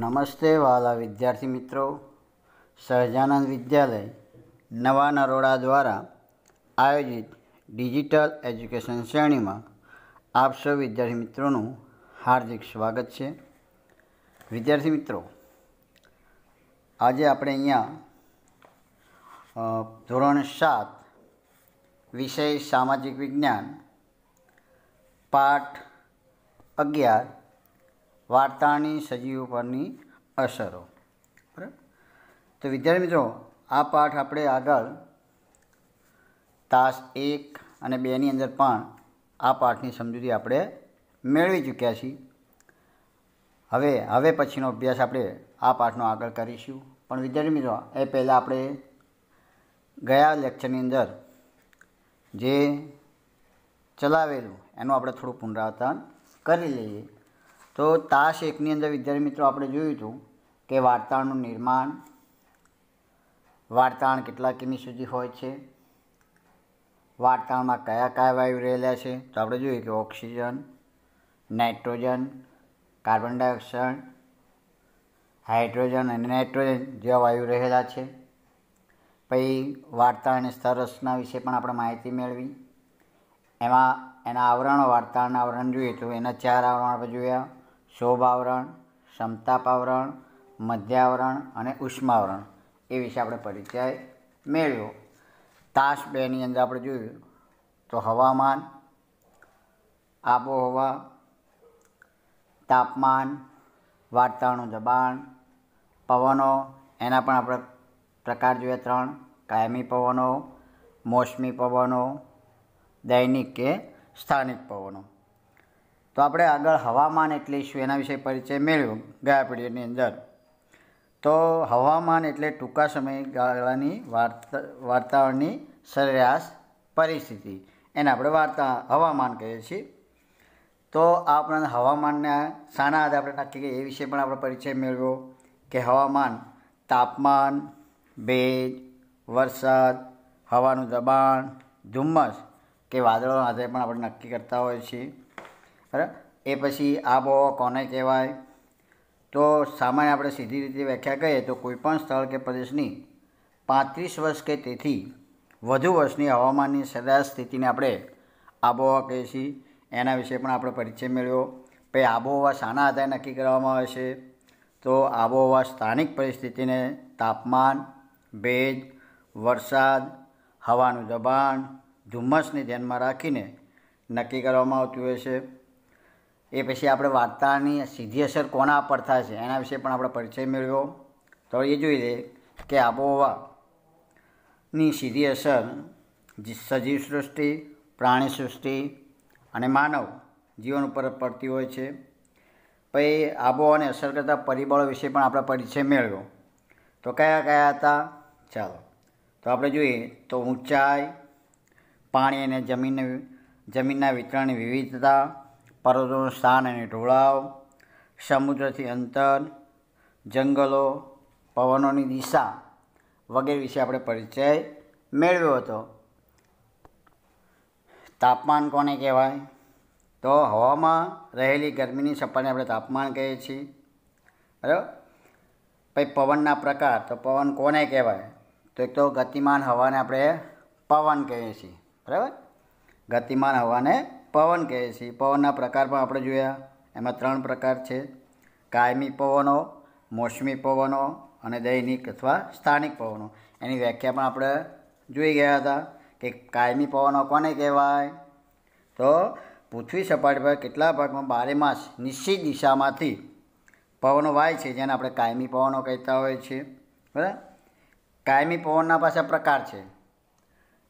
નમસ્તે વાલા વિદ્યાર્થી મિત્રો સહજાનંદ વિદ્યાલય નવા નરોડા દ્વારા આયોજિત ડિજિટલ એજ્યુકેશન શ્રેણીમાં આપ સૌ વિદ્યાર્થી મિત્રોનું હાર્દિક સ્વાગત છે વિદ્યાર્થી મિત્રો આજે આપણે અહીંયા ધોરણ સાત વિષય સામાજિક વિજ્ઞાન પાઠ અગિયાર વાતાની સજીવ પરની અસરો તો વિદ્યાર્થી મિત્રો આ પાઠ આપણે આગળ તાશ 1 અને 2 ની અંદર પણ આ પાઠની સમજૂતી આપણે મેળવી ચૂક્યા છીએ હવે હવે પછીનો અભ્યાસ આપણે આ પાઠનો આગળ કરીશું પણ વિદ્યાર્થી મિત્રો એ પહેલા આપણે ગયા લેક્ચરની અંદર જે ચલાવેલું એનો આપણે થોડો પુનરાવર્તન કરી લઈએ તો તાશ એકની અંદર વિદ્યાર્થી મિત્રો આપણે જોયું હતું કે વાર્તાળનું નિર્માણ વાર્તાળ કેટલા કિમી સુધી હોય છે વાર્તાળમાં કયા કયા વાયુ રહેલા છે તો આપણે જોઈએ કે oxygen nitrogen carbon dioxide hydrogen અને નાઇટ્રોજન જેવા વાયુ રહેલા છે પછી વાર્તા અને સ્તર વિશે પણ આપણે માહિતી મેળવી એમાં એના આવરણો વાર્તાના આવરણ જોઈએ તો એના ચાર આવરણ આપણે જોયા શોભાવરણ સમતાપાવરણ મધ્યાવરણ અને ઉષ્માવરણ એ વિશે આપણે પરિચય મેળવ્યો તાસ બેની અંદર આપણે જોયું તો હવામાન આબોહવા તાપમાન વાતાવરણનું દબાણ પવનો એના પણ આપણે પ્રકાર જોઈએ ત્રણ કાયમી પવનો મોસમી પવનો દૈનિક કે સ્થાનિક પવનો તો આપણે આગળ હવામાન એટલે શું એના વિશે પરિચય મેળવ્યો ગયા પીરિયડની અંદર તો હવામાન એટલે ટૂંકા સમયગાળાની વાર્તા વાતાવરણની સરેરાશ પરિસ્થિતિ એને આપણે વાર્તા હવામાન કહીએ છીએ તો આપણા હવામાનના શાના આધારે આપણે નક્કી કરીએ એ વિશે પણ આપણે પરિચય મેળવ્યો કે હવામાન તાપમાન ભેજ વરસાદ હવાનું દબાણ ધુમ્મસ કે વાદળોના આધારે પણ આપણે નક્કી કરતા હોઈએ છીએ અરે એ પછી આબોહ કોને કહેવાય તો સામાન્ય આપણે સીધી રીતે વ્યાખ્યા કહીએ તો કોઈ પણ સ્થળ કે प्रदेशની 35 વર્ષ કે તેથી વધુ વર્ષની હવામાનની સરાસ્થિતિને આપણે આબોહ કહે છે એના વિશે પણ આપણે પરિચય મેળવ્યો કે આબોહ શાના આધારે નક્કી કરવામાં આવે છે તો આબોહ સ્થાનિક પરિસ્થિતિને તાપમાન ભેજ વરસાદ હવાની દિશાણ ઝુમ્મસને ધ્યાનમાં રાખીને નક્કી કરવામાં આવતી હોય છે એ પછી આપણે વાર્તાની સીધી અસર કોના પર થશે એના વિશે પણ આપણે પરિચય મેળવ્યો તો એ જોઈ લે કે આબોહવાની સીધી અસર સજીવ સૃષ્ટિ પ્રાણી સૃષ્ટિ અને માનવ જીવન ઉપર પડતી હોય છે પછી આબોહવાને અસર કરતા પરિબળો વિશે પણ આપણે પરિચય મેળવ્યો તો કયા કયા હતા ચાલો તો આપણે જોઈએ તો ઊંચાઈ પાણી અને જમીન જમીનના વિતરણની વિવિધતા પર્વતોનું સ્થાન અને ઢોળાવ સમુદ્રથી અંતર જંગલો પવનોની દિશા વગેરે વિશે આપણે પરિચય મેળવ્યો હતો તાપમાન કોને કહેવાય તો હવામાં રહેલી ગરમીની સપાટીને આપણે તાપમાન કહીએ છીએ બરાબર પછી પવનના પ્રકાર તો પવન કોને કહેવાય તો એક તો ગતિમાન હવાને આપણે પવન કહીએ છીએ બરાબર ગતિમાન હવાને પવન કહે છે પવનના પ્રકાર પણ આપણે જોયા એમાં ત્રણ પ્રકાર છે કાયમી પવનો મોસમી પવનો અને દૈનિક અથવા સ્થાનિક પવનો એની વ્યાખ્યા પણ આપણે જોઈ ગયા હતા કે કાયમી પવનો કોને કહેવાય તો પૃથ્વી સપાટી પર કેટલા ભાગમાં બારેમાસ નિશ્ચિત દિશામાંથી પવનો વાય છે જેને આપણે કાયમી પવનો કહેતા હોઈએ છીએ બરાબર કાયમી પવનના પાસે પ્રકાર છે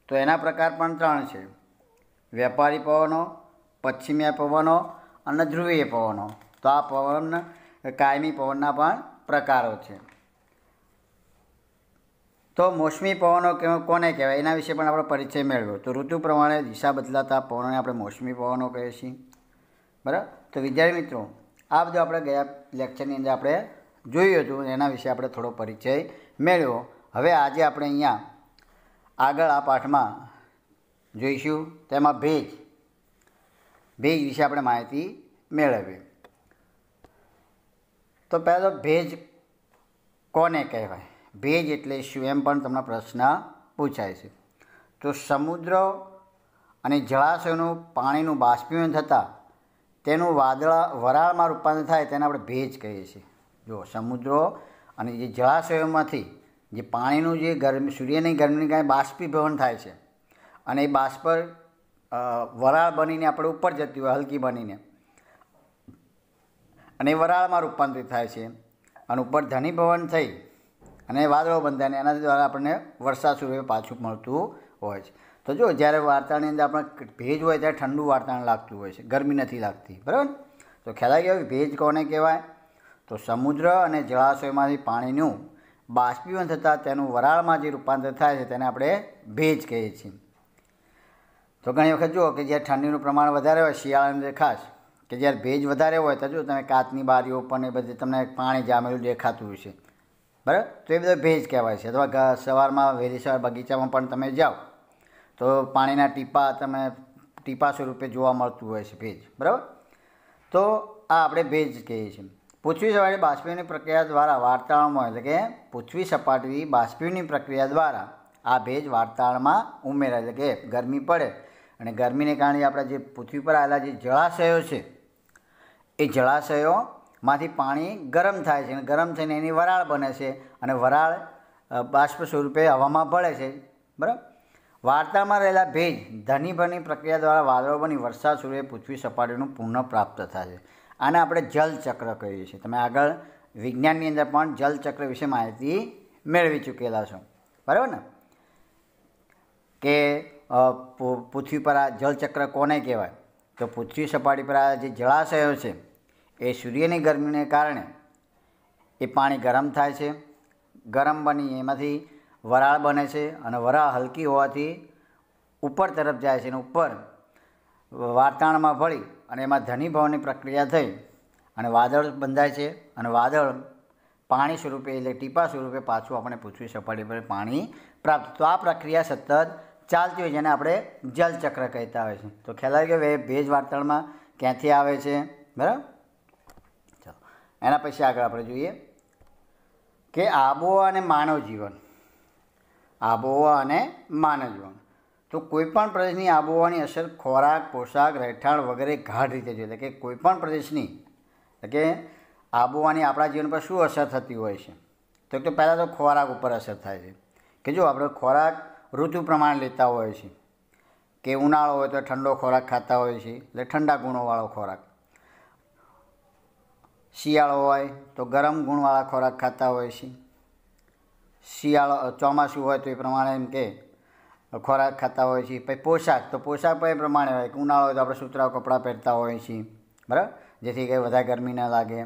તો એના પ્રકાર પણ ત્રણ છે વેપારી પવનો પશ્ચિમીય પવનો અને ધ્રુવીય પવનો તો આ પવન કાયમી પવનના પણ પ્રકારો છે તો મોસમી પવનો કોને કહેવાય એના વિશે પણ આપણે પરિચય મેળવ્યો તો ઋતુ પ્રમાણે દિશા બદલાતા પવનોને આપણે મોસમી પવનો કહીએ છીએ બરાબર તો વિદ્યાર્થી મિત્રો આ બધું આપણે ગયા લેક્ચરની અંદર આપણે જોયું હતું એના વિશે આપણે થોડો પરિચય મેળવ્યો હવે આજે આપણે અહીંયા આગળ આ પાઠમાં જોઈશું તેમાં ભેજ ભેજ વિશે આપણે માહિતી મેળવીએ તો પહેલો ભેજ કોને કહેવાય ભેજ એટલે શું એમ પણ તમને પ્રશ્ન પૂછાય છે તો સમુદ્ર અને જળાશયનું પાણીનું બાષ્પીભવન થતાં તેનું વાદળા વરાળમાં રૂપાંતર થાય તેને આપણે ભેજ કહીએ છીએ જો સમુદ્રો અને જે જળાશયોમાંથી જે પાણીનું જે ગરમી સૂર્યની ગરમીની કારણે બાષ્પીભવન થાય છે અને એ બાષ્પર વરાળ બનીને આપણે ઉપર જતી હોય હલકી બનીને અને એ વરાળમાં રૂપાંતરિત થાય છે અને ઉપર ધનીભવન થઈ અને વાદળો બંધાય એના દ્વારા આપણને વરસાદ સ્વરૂપે પાછું મળતું હોય છે તો જો જ્યારે વાર્તાની અંદર આપણે ભેજ હોય ત્યારે ઠંડુ વાર્તાને લાગતું હોય છે ગરમી નથી લાગતી બરાબર તો ખ્યાલ આવી ભેજ કોને કહેવાય તો સમુદ્ર અને જળાશયમાંથી પાણીનું બાષ્પીવન થતાં તેનું વરાળમાં જે રૂપાંતર થાય છે તેને આપણે ભેજ કહીએ છીએ તો ઘણી વખત જુઓ કે જ્યારે ઠંડીનું પ્રમાણ વધારે હોય શિયાળાની અંદર ખાસ કે જ્યારે ભેજ વધારે હોય તો જો તમે કાચની બારીઓ પણ એ બધી તમને પાણી જામેલું દેખાતું હશે બરાબર તો એ બધો ભેજ કહેવાય છે અથવા સવારમાં વહેલી સવાર બગીચામાં પણ તમે જાઓ તો પાણીના ટીપા તમે ટીપા સ્વરૂપે જોવા મળતું હોય છે ભેજ બરાબર તો આ આપણે ભેજ કહીએ છીએ પૃથ્વી સપાટી બાષ્પીની પ્રક્રિયા દ્વારા વાર્તાળમાં એટલે કે પૃથ્વી સપાટી બાષ્પીની પ્રક્રિયા દ્વારા આ ભેજ વાર્તાળમાં ઉમેરાય એટલે કે ગરમી પડે અને ગરમીને કારણે આપણા જે પૃથ્વી પર આવેલા જે જળાશયો છે એ જળાશયોમાંથી પાણી ગરમ થાય છે અને ગરમ થઈને એની વરાળ બને છે અને વરાળ બાષ્પ સ્વરૂપે હવામાં ભળે છે બરાબર વાર્તામાં રહેલા ભેજ ધનીભરની પ્રક્રિયા દ્વારા વાદળો બની વરસાદ સ્વરૂપે પૃથ્વી સપાટીનું પુનઃ પ્રાપ્ત થાય છે આને આપણે જલચક્ર કહીએ છીએ તમે આગળ વિજ્ઞાનની અંદર પણ જલચક્ર વિશે માહિતી મેળવી ચૂકેલા છો બરાબર ને કે પૃથ્વી પર આ જળચક્ર કોને કહેવાય તો પૃથ્વી સપાટી પર આ જે જળાશયો છે એ સૂર્યની ગરમીને કારણે એ પાણી ગરમ થાય છે ગરમ બની એમાંથી વરાળ બને છે અને વરાળ હલકી હોવાથી ઉપર તરફ જાય છે અને ઉપર વાતાવરણમાં ભળી અને એમાં ધનીભાવની પ્રક્રિયા થઈ અને વાદળ બંધાય છે અને વાદળ પાણી સ્વરૂપે એટલે ટીપા સ્વરૂપે પાછું આપણે પૃથ્વી સપાટી પર પાણી પ્રાપ્ત તો આ પ્રક્રિયા સતત ચાલતી હોય જેને આપણે જલચક્ર કહેતા હોય છે તો ખ્યાલ આવે કે ભેજ વાર્તાળમાં ક્યાંથી આવે છે બરાબર ચાલો એના પછી આગળ આપણે જોઈએ કે આબોહવા અને માનવ જીવન આબોહવા અને માનવ જીવન તો કોઈપણ પ્રદેશની આબોહવાની અસર ખોરાક પોશાક રહેઠાણ વગેરે ગાઢ રીતે જોઈએ એટલે કે કોઈપણ પ્રદેશની એટલે કે આબોહવાની આપણા જીવન પર શું અસર થતી હોય છે તો એક તો પહેલાં તો ખોરાક ઉપર અસર થાય છે કે જો આપણે ખોરાક ઋતુ પ્રમાણે લેતા હોય છે કે ઉનાળો હોય તો ઠંડો ખોરાક ખાતા હોય છે એટલે ઠંડા ગુણોવાળો ખોરાક શિયાળો હોય તો ગરમ ગુણવાળા ખોરાક ખાતા હોય છે શિયાળો ચોમાસું હોય તો એ પ્રમાણે એમ કે ખોરાક ખાતા હોય છે પછી પોશાક તો પોશાક પણ એ પ્રમાણે હોય કે ઉનાળો હોય તો આપણે સુતરા કપડાં પહેરતા હોય છીએ બરાબર જેથી કંઈ વધારે ગરમી ન લાગે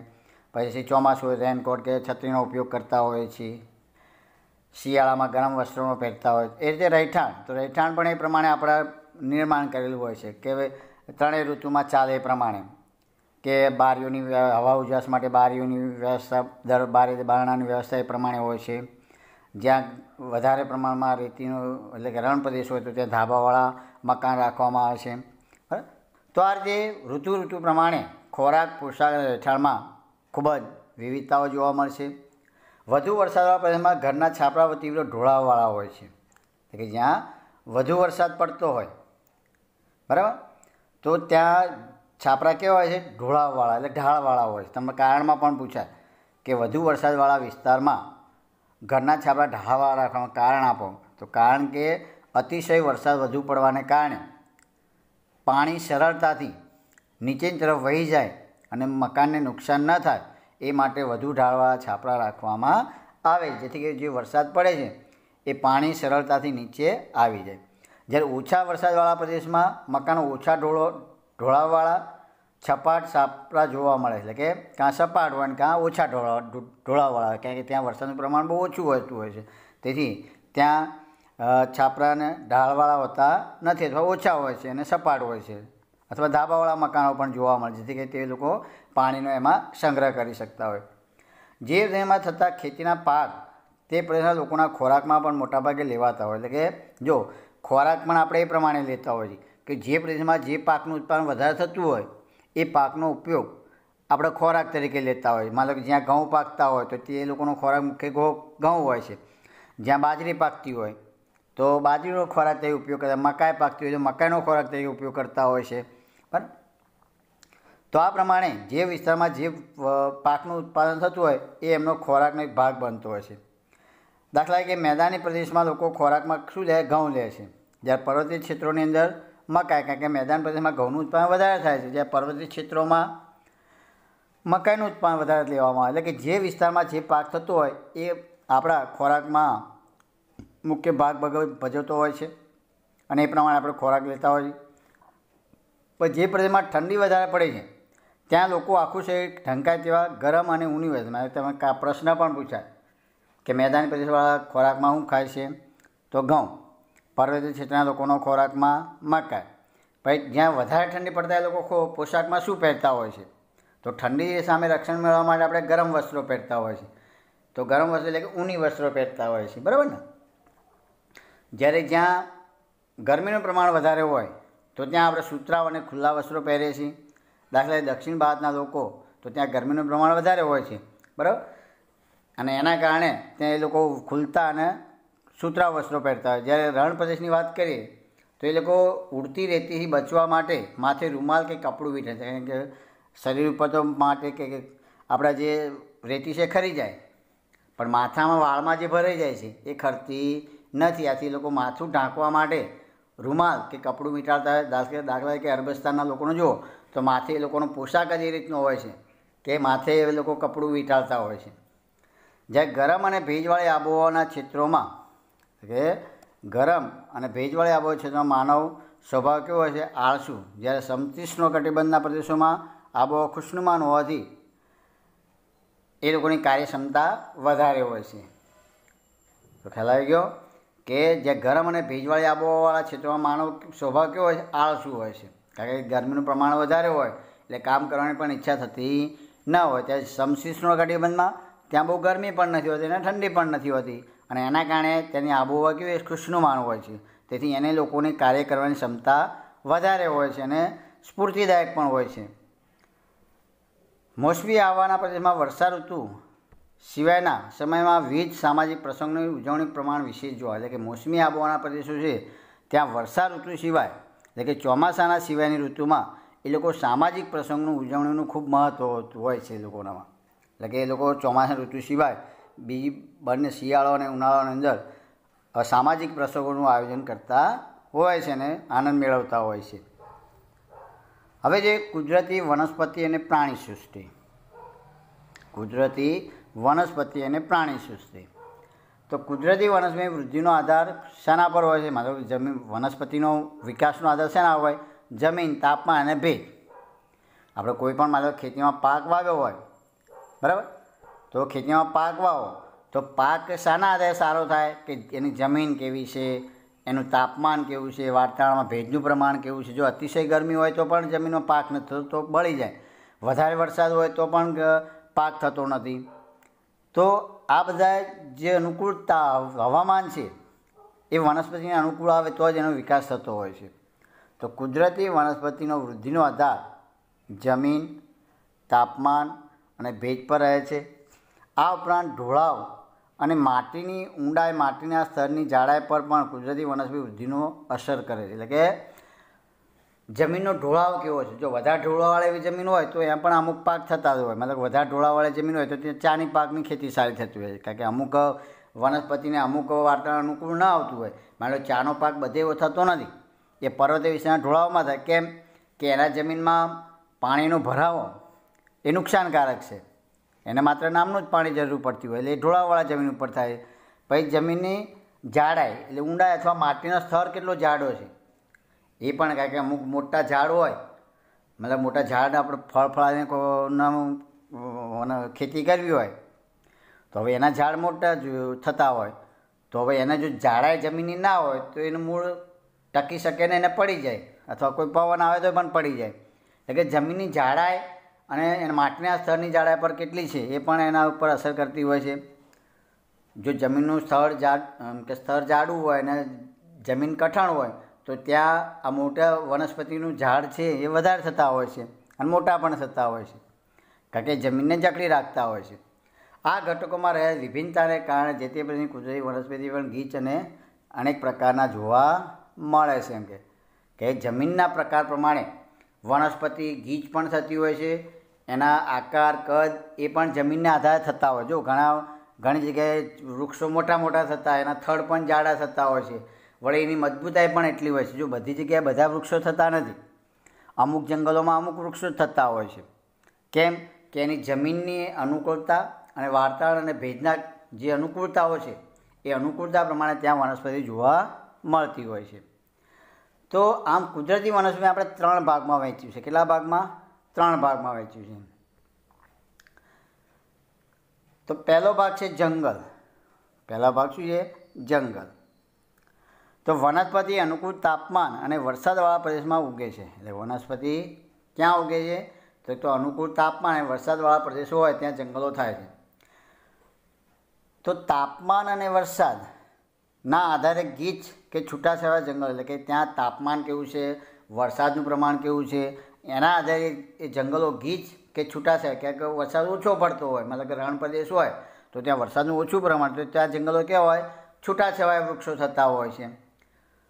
પછી ચોમાસું હોય રેનકોટ કે છત્રીનો ઉપયોગ કરતા હોય છીએ શિયાળામાં ગરમ વસ્ત્રોનો પહેરતા હોય એ રીતે રહેઠાણ તો રહેઠાણ પણ એ પ્રમાણે આપણા નિર્માણ કરેલું હોય છે કે ત્રણેય ઋતુમાં ચાલે એ પ્રમાણે કે બારીઓની હવા ઉજાસ માટે બારીઓની વ્યવસ્થા દર બારી બારણાની વ્યવસ્થા એ પ્રમાણે હોય છે જ્યાં વધારે પ્રમાણમાં રેતીનો એટલે કે રણ પ્રદેશ હોય તો ત્યાં ધાબાવાળા મકાન રાખવામાં આવે છે તો આ રીતે ઋતુ ઋતુ પ્રમાણે ખોરાક પોષાક અને રહેઠાણમાં ખૂબ જ વિવિધતાઓ જોવા મળશે વધુ વરસાદવાળા પ્રદેશમાં ઘરના છાપરા તીવ્ર ઢોળાવાળા હોય છે કે જ્યાં વધુ વરસાદ પડતો હોય બરાબર તો ત્યાં છાપરા કેવા હોય છે ઢોળાવવાળા એટલે ઢાળવાળા હોય છે તમને કારણમાં પણ પૂછાય કે વધુ વરસાદવાળા વિસ્તારમાં ઘરના છાપરા ઢાળવાળા રાખવાનું કારણ આપો તો કારણ કે અતિશય વરસાદ વધુ પડવાને કારણે પાણી સરળતાથી નીચેની તરફ વહી જાય અને મકાનને નુકસાન ન થાય એ માટે વધુ ઢાળવા છાપરા રાખવામાં આવે જેથી કરી જે વરસાદ પડે છે એ પાણી સરળતાથી નીચે આવી જાય જ્યારે ઓછા વરસાદવાળા પ્રદેશમાં મકાનો ઓછા ઢોળો ઢોળાવવાળા છપાટ છાપરા જોવા મળે એટલે કે કાં સપાટ હોય ને કાં ઓછા ઢોળા ઢોળાવાળા કારણ કે ત્યાં વરસાદનું પ્રમાણ બહુ ઓછું હોતું હોય છે તેથી ત્યાં છાપરાને ઢાળવાળા હોતા નથી અથવા ઓછા હોય છે અને સપાટ હોય છે અથવા ધાબાવાળા મકાનો પણ જોવા મળે જેથી કરી તે લોકો પાણીનો એમાં સંગ્રહ કરી શકતા હોય જે એમાં થતા ખેતીના પાક તે પ્રદેશના લોકોના ખોરાકમાં પણ મોટાભાગે લેવાતા હોય એટલે કે જો ખોરાક પણ આપણે એ પ્રમાણે લેતા હોઈએ કે જે પ્રદેશમાં જે પાકનું ઉત્પાદન વધારે થતું હોય એ પાકનો ઉપયોગ આપણે ખોરાક તરીકે લેતા હોય માનો કે જ્યાં ઘઉં પાકતા હોય તો તે લોકોનો ખોરાક મુખ્ય ઘઉં હોય છે જ્યાં બાજરી પાકતી હોય તો બાજરીનો ખોરાક તરીકે ઉપયોગ કરતા મકાઈ પાકતી હોય તો મકાઈનો ખોરાક તરીકે ઉપયોગ કરતા હોય છે પણ તો આ પ્રમાણે જે વિસ્તારમાં જે પાકનું ઉત્પાદન થતું હોય એ એમનો ખોરાકનો એક ભાગ બનતો હોય છે દાખલા કે મેદાની પ્રદેશમાં લોકો ખોરાકમાં શું લે ઘઉં લે છે જ્યારે પર્વતીય ક્ષેત્રોની અંદર મકાઈ કારણ કે મેદાન પ્રદેશમાં ઘઉંનું ઉત્પાદન વધારે થાય છે જ્યાં પર્વતીય ક્ષેત્રોમાં મકાઈનું ઉત્પાદન વધારે લેવામાં આવે એટલે કે જે વિસ્તારમાં જે પાક થતો હોય એ આપણા ખોરાકમાં મુખ્ય ભાગ ભગવ ભજવતો હોય છે અને એ પ્રમાણે આપણે ખોરાક લેતા હોઈએ પણ જે પ્રદેશમાં ઠંડી વધારે પડે છે ત્યાં લોકો આખું છે ઢંકાય તેવા ગરમ અને ઊની હોય મારે તમે પ્રશ્ન પણ પૂછાય કે મેદાની પ્રદેશવાળા ખોરાકમાં શું ખાય છે તો ઘઉં પર્વતીય ક્ષેત્રના લોકોનો ખોરાકમાં મકાઈ પછી જ્યાં વધારે ઠંડી પડતા એ લોકો પોશાકમાં શું પહેરતા હોય છે તો ઠંડી સામે રક્ષણ મેળવવા માટે આપણે ગરમ વસ્ત્રો પહેરતા હોય છે તો ગરમ વસ્ત્રો એટલે કે ઊની વસ્ત્રો પહેરતા હોય છે બરાબર ને જ્યારે જ્યાં ગરમીનું પ્રમાણ વધારે હોય તો ત્યાં આપણે સૂતરાઓ અને ખુલ્લા વસ્ત્રો પહેરીએ છીએ દાખલા દક્ષિણ ભારતના લોકો તો ત્યાં ગરમીનું પ્રમાણ વધારે હોય છે બરાબર અને એના કારણે ત્યાં એ લોકો ખુલતા અને સુતરા વસ્ત્રો પહેરતા હોય જ્યારે રણ પ્રદેશની વાત કરીએ તો એ લોકો ઉડતી રેતીથી બચવા માટે માથે રૂમાલ કે કપડું વીઠે છે કારણ કે શરીર ઉપર તો માટે કે આપણા જે રેતી છે ખરી જાય પણ માથામાં વાળમાં જે ભરાઈ જાય છે એ ખરતી નથી આથી લોકો માથું ઢાંકવા માટે રૂમાલ કે કપડું મીટાડતા દાખલા દાખલા કે અરબસ્તાનના લોકોનો જુઓ તો માથે એ લોકોનો પોશાક જ એ રીતનો હોય છે કે માથે એ લોકો કપડું વીંટાળતા હોય છે જ્યારે ગરમ અને ભેજવાળી આબોહવાના ક્ષેત્રોમાં કે ગરમ અને ભેજવાળી આબોહવા ક્ષેત્રમાં માનવ સ્વભાવ કેવો હોય છે આળસુ જ્યારે સમતીષ્ણ કટિબંધના પ્રદેશોમાં આબોહવા ખુશનુમાન હોવાથી એ લોકોની કાર્યક્ષમતા વધારે હોય છે તો ખ્યાલ આવી ગયો કે જે ગરમ અને ભેજવાળી આબોહવાવાળા ક્ષેત્રમાં માનવ સ્વભાવ કેવો હોય છે આળસુ હોય છે કારણ કે ગરમીનું પ્રમાણ વધારે હોય એટલે કામ કરવાની પણ ઈચ્છા થતી ન હોય ત્યારે સમશીષ્ણ કટિબંધમાં ત્યાં બહુ ગરમી પણ નથી હોતી અને ઠંડી પણ નથી હોતી અને એના કારણે તેની આબોહવા કેવી કૃષ્ણમાન હોય છે તેથી એને લોકોને કાર્ય કરવાની ક્ષમતા વધારે હોય છે અને સ્ફૂર્તિદાયક પણ હોય છે મોસમી આવવાના પ્રદેશમાં વર્ષા ઋતુ સિવાયના સમયમાં વિવિધ સામાજિક પ્રસંગોની ઉજવણી પ્રમાણ વિશે જોવા એટલે કે મોસમી આબોહવાના પ્રદેશો છે ત્યાં વર્ષા ઋતુ સિવાય એટલે કે ચોમાસાના સિવાયની ઋતુમાં એ લોકો સામાજિક પ્રસંગનું ઉજવણીનું ખૂબ મહત્ત્વ હોય છે એ લોકોનામાં એટલે કે એ લોકો ચોમાસા ઋતુ સિવાય બીજી બંને શિયાળો અને ઉનાળાની અંદર સામાજિક પ્રસંગોનું આયોજન કરતા હોય છે અને આનંદ મેળવતા હોય છે હવે જે કુદરતી વનસ્પતિ અને પ્રાણી સૃષ્ટિ કુદરતી વનસ્પતિ અને પ્રાણી સૃષ્ટિ તો કુદરતી વનસ્પતિ વૃદ્ધિનો આધાર શેના પર હોય છે માત્ર જમીન વનસ્પતિનો વિકાસનો આધાર શેના હોય જમીન તાપમાન અને ભેજ આપણે કોઈ પણ માત્ર ખેતીમાં પાક વાવ્યો હોય બરાબર તો ખેતીમાં પાક વાવો તો પાક શાના આધારે સારો થાય કે એની જમીન કેવી છે એનું તાપમાન કેવું છે વાતાવરણમાં ભેજનું પ્રમાણ કેવું છે જો અતિશય ગરમી હોય તો પણ જમીનનો પાક નથી થતો તો બળી જાય વધારે વરસાદ હોય તો પણ પાક થતો નથી તો આ બધા જે અનુકૂળતા હવામાન છે એ વનસ્પતિને અનુકૂળ આવે તો જ એનો વિકાસ થતો હોય છે તો કુદરતી વનસ્પતિનો વૃદ્ધિનો આધાર જમીન તાપમાન અને ભેજ પર રહે છે આ ઉપરાંત ઢોળાવ અને માટીની ઊંડાઈ માટીના સ્તરની જાડાઈ પર પણ કુદરતી વનસ્પતિ વૃદ્ધિનો અસર કરે છે એટલે કે જમીનનો ઢોળાવ કેવો છે જો વધારે ઢોળાવાળી જમીન હોય તો ત્યાં પણ અમુક પાક થતા જ હોય મતલબ વધારે ઢોળાવાળી જમીન હોય તો ત્યાં ચાની પાકની ખેતી સારી થતી હોય કારણ કે અમુક વનસ્પતિને અમુક વાતાવરણ અનુકૂળ ન આવતું હોય માનો ચાનો પાક બધે એવો થતો નથી એ પર્વત વિશેના ઢોળાવમાં થાય કેમ કે એના જમીનમાં પાણીનો ભરાવો એ નુકસાનકારક છે એને માત્ર નામનું જ પાણી જરૂર પડતી હોય એટલે એ ઢોળાવવાળા જમીન ઉપર થાય પછી જમીનની જાડાઈ એટલે ઊંડાઈ અથવા માટીનો સ્તર કેટલો જાડો છે એ પણ કારણ કે અમુક મોટા ઝાડ હોય મતલબ મોટા ઝાડ આપણે ફળ ફળાને ખેતી કરવી હોય તો હવે એના ઝાડ મોટા જ થતા હોય તો હવે એને જો ઝાડાએ જમીનની ના હોય તો એનું મૂળ ટકી શકે ને એને પડી જાય અથવા કોઈ પવન આવે તો પણ પડી જાય એટલે કે જમીનની ઝાડાએ અને એના માટીના સ્તરની ઝાડા પર કેટલી છે એ પણ એના ઉપર અસર કરતી હોય છે જો જમીનનું સ્થળ ઝાડ કે સ્તર ઝાડવું હોય અને જમીન કઠણ હોય તો ત્યાં આ મોટા વનસ્પતિનું ઝાડ છે એ વધારે થતા હોય છે અને મોટા પણ થતા હોય છે કારણ કે જમીનને જકડી રાખતા હોય છે આ ઘટકોમાં રહેલ વિભિન્નતાને કારણે જે તે પ્રકારની કુદરતી વનસ્પતિ પણ ગીચ અને અનેક પ્રકારના જોવા મળે છે એમ કે કે જમીનના પ્રકાર પ્રમાણે વનસ્પતિ ગીચ પણ થતી હોય છે એના આકાર કદ એ પણ જમીનના આધારે થતા હોય જો ઘણા ઘણી જગ્યાએ વૃક્ષો મોટા મોટા થતા એના થડ પણ જાડા થતા હોય છે વળી એની મજબૂતાઈ પણ એટલી હોય છે જો બધી જગ્યાએ બધા વૃક્ષો થતા નથી અમુક જંગલોમાં અમુક વૃક્ષો થતા હોય છે કેમ કે એની જમીનની અનુકૂળતા અને વાર્તાળ અને ભેજના જે અનુકૂળતાઓ છે એ અનુકૂળતા પ્રમાણે ત્યાં વનસ્પતિ જોવા મળતી હોય છે તો આમ કુદરતી વનસ્પતિ આપણે ત્રણ ભાગમાં વહેંચ્યું છે કેટલા ભાગમાં ત્રણ ભાગમાં વહેંચ્યું છે તો પહેલો ભાગ છે જંગલ પહેલો ભાગ શું છે જંગલ તો વનસ્પતિ અનુકૂળ તાપમાન અને વરસાદવાળા પ્રદેશમાં ઉગે છે એટલે વનસ્પતિ ક્યાં ઉગે છે તો તો અનુકૂળ તાપમાન અને વરસાદવાળા પ્રદેશો હોય ત્યાં જંગલો થાય છે તો તાપમાન અને વરસાદના આધારે ગીચ કે છૂટાછવાયા જંગલ એટલે કે ત્યાં તાપમાન કેવું છે વરસાદનું પ્રમાણ કેવું છે એના આધારે એ જંગલો ગીચ કે છૂટાછવાયા ક્યાંક વરસાદ ઓછો પડતો હોય મતલબ કે રણ પ્રદેશ હોય તો ત્યાં વરસાદનું ઓછું પ્રમાણ તો ત્યાં જંગલો કેવા હોય છૂટાછવાયા વૃક્ષો થતા હોય છે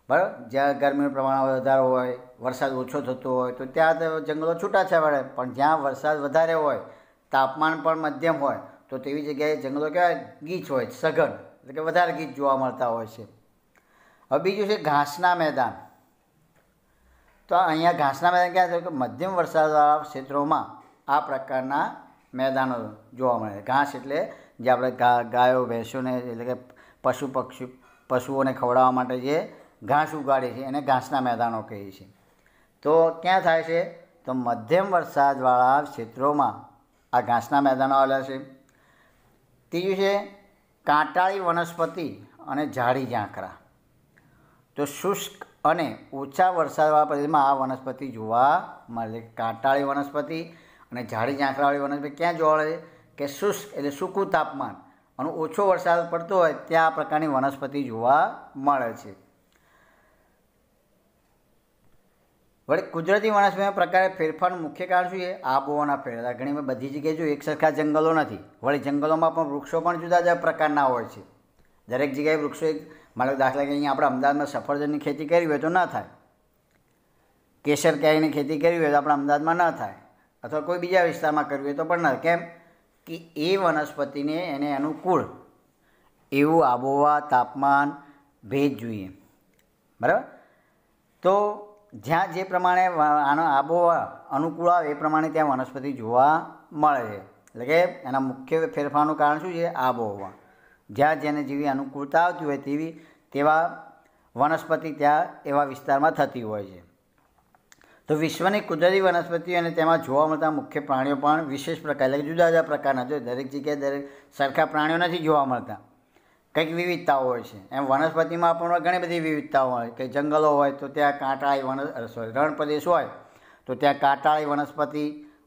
બરાબર જ્યાં ગરમીનું પ્રમાણ વધારે હોય વરસાદ ઓછો થતો હોય તો ત્યાં જંગલો છૂટા છે પડે પણ જ્યાં વરસાદ વધારે હોય તાપમાન પણ મધ્યમ હોય તો તેવી જગ્યાએ જંગલો કહેવાય ગીચ હોય સઘન એટલે કે વધારે ગીચ જોવા મળતા હોય છે હવે બીજું છે ઘાસના મેદાન તો અહીંયા ઘાસના મેદાન ક્યાં છે કે મધ્યમ વરસાદવાળા ક્ષેત્રોમાં આ પ્રકારના મેદાનો જોવા મળે ઘાસ એટલે જે આપણે ગાયો ભેંસોને એટલે કે પશુ પક્ષી પશુઓને ખવડાવવા માટે જે ઘાસ ઉગાડે છે એને ઘાસના મેદાનો કહે છે તો ક્યાં થાય છે તો મધ્યમ વરસાદવાળા ક્ષેત્રોમાં આ ઘાસના મેદાનો આવેલા છે ત્રીજું છે કાંટાળી વનસ્પતિ અને ઝાડી ઝાંખરા તો શુષ્ક અને ઓછા વરસાદવાળા પ્રદેશમાં આ વનસ્પતિ જોવા મળે કાંટાળી વનસ્પતિ અને ઝાડી ઝાંખરાવાળી વનસ્પતિ ક્યાં જોવા મળે કે શુષ્ક એટલે સૂકું તાપમાન અને ઓછો વરસાદ પડતો હોય ત્યાં આ પ્રકારની વનસ્પતિ જોવા મળે છે વળી કુદરતી વનસ્પતિમાં પ્રકારે ફેરફારનું મુખ્ય કારણ શું છે આબોહવાના ફેરફાર ઘણી બધી જગ્યાએ જો એક સરખા જંગલો નથી વળી જંગલોમાં પણ વૃક્ષો પણ જુદા જુદા પ્રકારના હોય છે દરેક જગ્યાએ વૃક્ષો એક મારો દાખલા કે અહીંયા આપણે અમદાવાદમાં સફરજનની ખેતી કરી હોય તો ના થાય કેસર કેરીની ખેતી કરી હોય તો આપણે અમદાવાદમાં ન થાય અથવા કોઈ બીજા વિસ્તારમાં કરવી હોય તો પણ ન કેમ કે એ વનસ્પતિને એને અનુકૂળ એવું આબોહવા તાપમાન ભેજ જોઈએ બરાબર તો જ્યાં જે પ્રમાણે આનો આબોહવા અનુકૂળ આવે એ પ્રમાણે ત્યાં વનસ્પતિ જોવા મળે છે એટલે કે એના મુખ્ય ફેરફારનું કારણ શું છે આબોહવા જ્યાં જેને જેવી અનુકૂળતા આવતી હોય તેવી તેવા વનસ્પતિ ત્યાં એવા વિસ્તારમાં થતી હોય છે તો વિશ્વની કુદરતી વનસ્પતિઓ અને તેમાં જોવા મળતા મુખ્ય પ્રાણીઓ પણ વિશેષ પ્રકાર એટલે જુદા જુદા પ્રકારના જો દરેક જગ્યાએ દરેક સરખા પ્રાણીઓ નથી જોવા મળતા કંઈક વિવિધતાઓ હોય છે એમ વનસ્પતિમાં પણ ઘણી બધી વિવિધતાઓ હોય કે જંગલો હોય તો ત્યાં કાંટાળી વન સોરી રણ પ્રદેશ હોય તો ત્યાં કાંટાળી વનસ્પતિ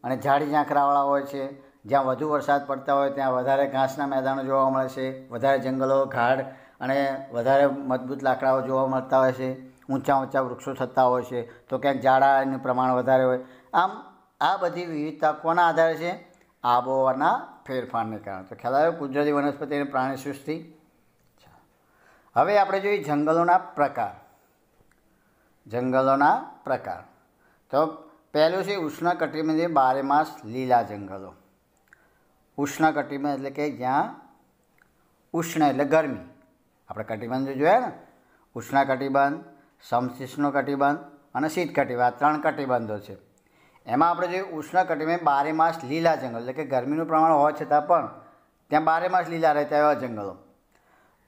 અને ઝાડી ઝાંખરાવાળા હોય છે જ્યાં વધુ વરસાદ પડતા હોય ત્યાં વધારે ઘાસના મેદાનો જોવા મળે છે વધારે જંગલો ઘાડ અને વધારે મજબૂત લાકડાઓ જોવા મળતા હોય છે ઊંચા ઊંચા વૃક્ષો થતા હોય છે તો ક્યાંક ઝાડાનું પ્રમાણ વધારે હોય આમ આ બધી વિવિધતા કોના આધારે છે આબોહવાના ફેરફારને કારણે તો ખ્યાલ આવ્યો કુદરતી વનસ્પતિ અને પ્રાણી સૃષ્ટિ હવે આપણે જોઈએ જંગલોના પ્રકાર જંગલોના પ્રકાર તો પહેલું છે ઉષ્ણકટિબંધીય બારે માસ લીલા જંગલો ઉષ્ણકટિબંધ એટલે કે જ્યાં ઉષ્ણ એટલે ગરમી આપણે કટિબંધ જોયા ને ઉષ્ણકટિબંધ કટિબંધ સમશીષ્ણ કટિબંધ અને શીત કટિબંધ આ ત્રણ કટિબંધો છે એમાં આપણે જોઈએ ઉષ્ણ કટિબંધ બારે માસ લીલા જંગલ એટલે કે ગરમીનું પ્રમાણ હોવા છતાં પણ ત્યાં બારે માસ લીલા રહેતા એવા જંગલો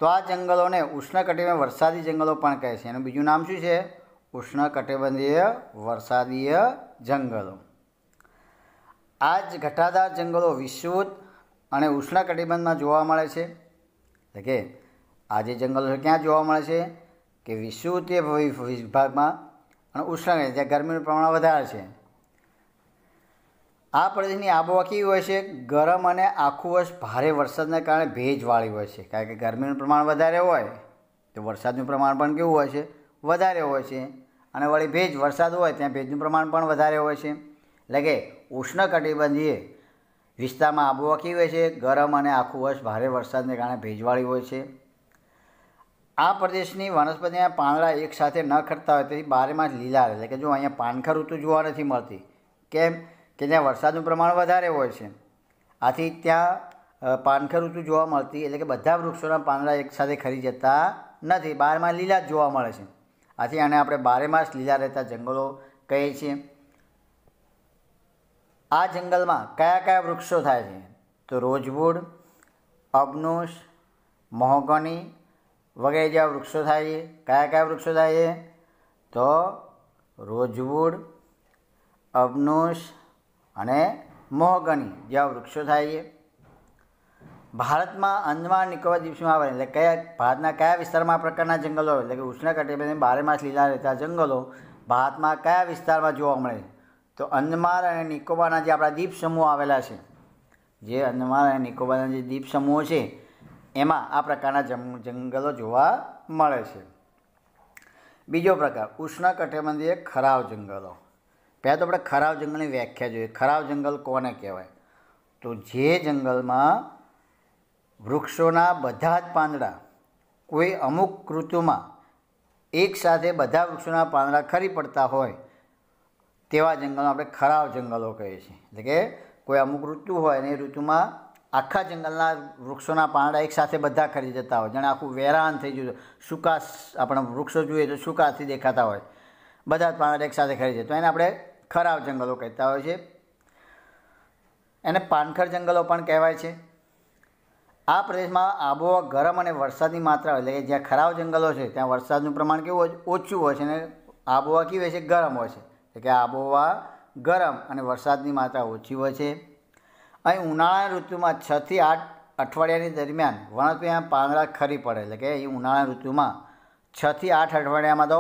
તો આ જંગલોને ઉષ્ણકટિબંધ વરસાદી જંગલો પણ કહે છે એનું બીજું નામ શું છે ઉષ્ણકટિબંધીય વરસાદીય જંગલો આ જ ઘટાદાર જંગલો વિસ્તૃત અને ઉષ્ણકટિબંધમાં જોવા મળે છે એટલે કે આ જે જંગલો છે ક્યાં જોવા મળે છે કે વિસ્તૃતીય વિભાગમાં અને ઉષ્ણ જ્યાં ગરમીનું પ્રમાણ વધારે છે આ પ્રદેશની આબોહવા કેવી હોય છે ગરમ અને આખું વર્ષ ભારે વરસાદને કારણે ભેજવાળી હોય છે કારણ કે ગરમીનું પ્રમાણ વધારે હોય તો વરસાદનું પ્રમાણ પણ કેવું હોય છે વધારે હોય છે અને વળી ભેજ વરસાદ હોય ત્યાં ભેજનું પ્રમાણ પણ વધારે હોય છે એટલે કે ઉષ્ણકટિબંધીય વિસ્તારમાં આબોહવા કેવી હોય છે ગરમ અને આખું વર્ષ ભારે વરસાદને કારણે ભેજવાળી હોય છે આ પ્રદેશની વનસ્પતિના પાંદડા એકસાથે ન ખરતા હોય તેથી બારેમાં જ લીલા રહે એટલે કે જો અહીંયા પાનખર ઋતુ જોવા નથી મળતી કેમ કે જ્યાં વરસાદનું પ્રમાણ વધારે હોય છે આથી ત્યાં પાનખર ઋતુ જોવા મળતી એટલે કે બધા વૃક્ષોના પાંદડા એકસાથે ખરી જતા નથી બારમાં લીલા જ જોવા મળે છે આથી આને આપણે બારેમાસ લીલા રહેતા જંગલો કહીએ છીએ આ જંગલમાં કયા કયા વૃક્ષો થાય છે તો રોજવુડ અબનુસ મહોગની વગેરે જેવા વૃક્ષો થાય છે કયા કયા વૃક્ષો થાય છે તો રોજવુડ અબનુસ અને મોહગની જેવા વૃક્ષો થાય છે ભારતમાં અંદમાન નિકોબાર દ્વીપસીમા આવેલ એટલે કયા ભારતના કયા વિસ્તારમાં પ્રકારના જંગલો એટલે કે ઉષ્ણકટિબંધની બારેમાસ લીલા રહેતા જંગલો ભારતમાં કયા વિસ્તારમાં જોવા મળે તો અંદમાન અને નિકોબારના જે આપણા દ્વીપ સમૂહ આવેલા છે જે અંદમાન અને નિકોબારના જે દ્વીપ સમૂહો છે એમાં આ પ્રકારના જંગલો જોવા મળે છે બીજો પ્રકાર ઉષ્ણકટિબંધીય ખરાબ જંગલો પહેલાં તો આપણે ખરાવ જંગલની વ્યાખ્યા જોઈએ ખરાવ જંગલ કોને કહેવાય તો જે જંગલમાં વૃક્ષોના બધા જ પાંદડા કોઈ અમુક ઋતુમાં એકસાથે બધા વૃક્ષોના પાંદડા ખરી પડતા હોય તેવા જંગલો આપણે ખરાવ જંગલો કહીએ છીએ એટલે કે કોઈ અમુક ઋતુ હોય અને એ ઋતુમાં આખા જંગલના વૃક્ષોના પાંદડા એકસાથે બધા ખરી જતા હોય જાણે આખું વેરાન થઈ જતું સુકાશ આપણે વૃક્ષો જોઈએ તો સુકાશથી દેખાતા હોય બધા જ પાંદડા એકસાથે ખરી જાય તો એને આપણે ખરાબ જંગલો કહેતા હોય છે એને પાનખર જંગલો પણ કહેવાય છે આ પ્રદેશમાં આબોહવા ગરમ અને વરસાદની માત્રા એટલે કે જ્યાં ખરાબ જંગલો છે ત્યાં વરસાદનું પ્રમાણ કેવું ઓછું હોય છે અને આબોહવા કેવી હોય છે ગરમ હોય છે એટલે કે આબોહવા ગરમ અને વરસાદની માત્રા ઓછી હોય છે અહીં ઉનાળાની ઋતુમાં છથી આઠ અઠવાડિયાની દરમિયાન વણપિયા પાંદડા ખરી પડે એટલે કે અહીં ઉનાળા ઋતુમાં છથી આઠ અઠવાડિયામાં તો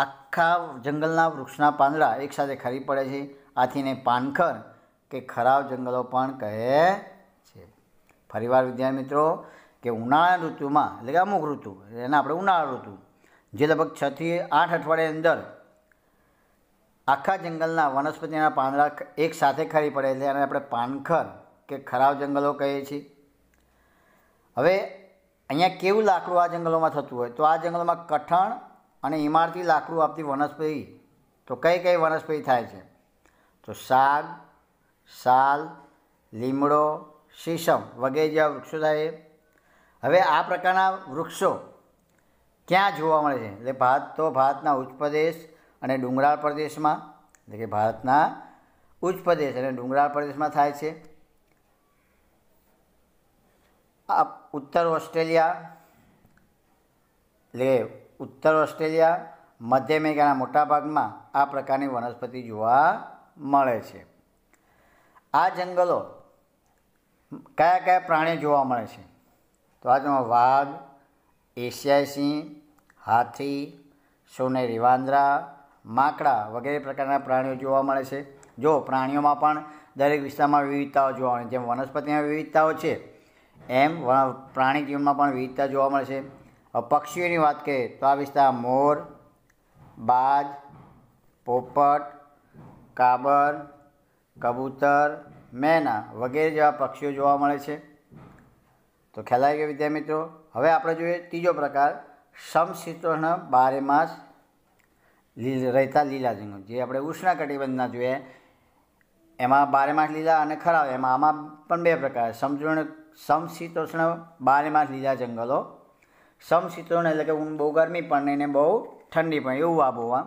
આખા જંગલના વૃક્ષના પાંદડા એકસાથે ખરી પડે છે આથી એને પાનખર કે ખરાબ જંગલો પણ કહે છે ફરીવાર વિદ્યા મિત્રો કે ઉનાળા ઋતુમાં એટલે કે અમુક ઋતુ એને આપણે ઉનાળા ઋતુ જે લગભગ છથી આઠ અઠવાડિયાની અંદર આખા જંગલના વનસ્પતિના પાંદડા એક સાથે ખરી પડે એટલે એને આપણે પાનખર કે ખરાબ જંગલો કહીએ છીએ હવે અહીંયા કેવું લાકડું આ જંગલોમાં થતું હોય તો આ જંગલોમાં કઠણ અને ઇમારતી લાકડું આપતી વનસ્પતિ તો કઈ કઈ વનસ્પતિ થાય છે તો સાગ સાલ લીમડો શીશમ વગેરે જેવા વૃક્ષો થાય છે હવે આ પ્રકારના વૃક્ષો ક્યાં જોવા મળે છે એટલે ભારત તો ભારતના ઉચ્ચપ્રદેશ અને ડુંગરાળ પ્રદેશમાં એટલે કે ભારતના ઉચ્ચ પ્રદેશ અને ડુંગરાળ પ્રદેશમાં થાય છે ઉત્તર ઓસ્ટ્રેલિયા એટલે ઉત્તર ઓસ્ટ્રેલિયા મધ્ય અમેરિકાના મોટાભાગમાં આ પ્રકારની વનસ્પતિ જોવા મળે છે આ જંગલો કયા કયા પ્રાણીઓ જોવા મળે છે તો આજમાં વાઘ એશિયાઈ સિંહ હાથી સોનેરી વાંદરા માકડા વગેરે પ્રકારના પ્રાણીઓ જોવા મળે છે જો પ્રાણીઓમાં પણ દરેક વિસ્તારમાં વિવિધતાઓ જોવા મળે જેમ વનસ્પતિમાં વિવિધતાઓ છે એમ પ્રાણી જીવનમાં પણ વિવિધતા જોવા મળે છે પક્ષીઓની વાત કરીએ તો આ વિસ્તાર મોર બાજ પોપટ કાબર કબૂતર મેના વગેરે જેવા પક્ષીઓ જોવા મળે છે તો ખેલાઈ આવી વિદ્યા મિત્રો હવે આપણે જોઈએ ત્રીજો પ્રકાર સમશીતોષ્ણ બારે માસ લીલ રહેતા લીલા ઝીંગો જે આપણે ઉષ્ણકટિબંધના જોઈએ એમાં બારે માસ લીલા અને ખરાબ એમાં આમાં પણ બે પ્રકાર સમજણ સમશીતોષ્ણ બારે માસ લીલા જંગલો સમશીતોષ્ણ એટલે કે બહુ ગરમી પણ નહીં ને બહુ ઠંડી પણ એવું આબોહવા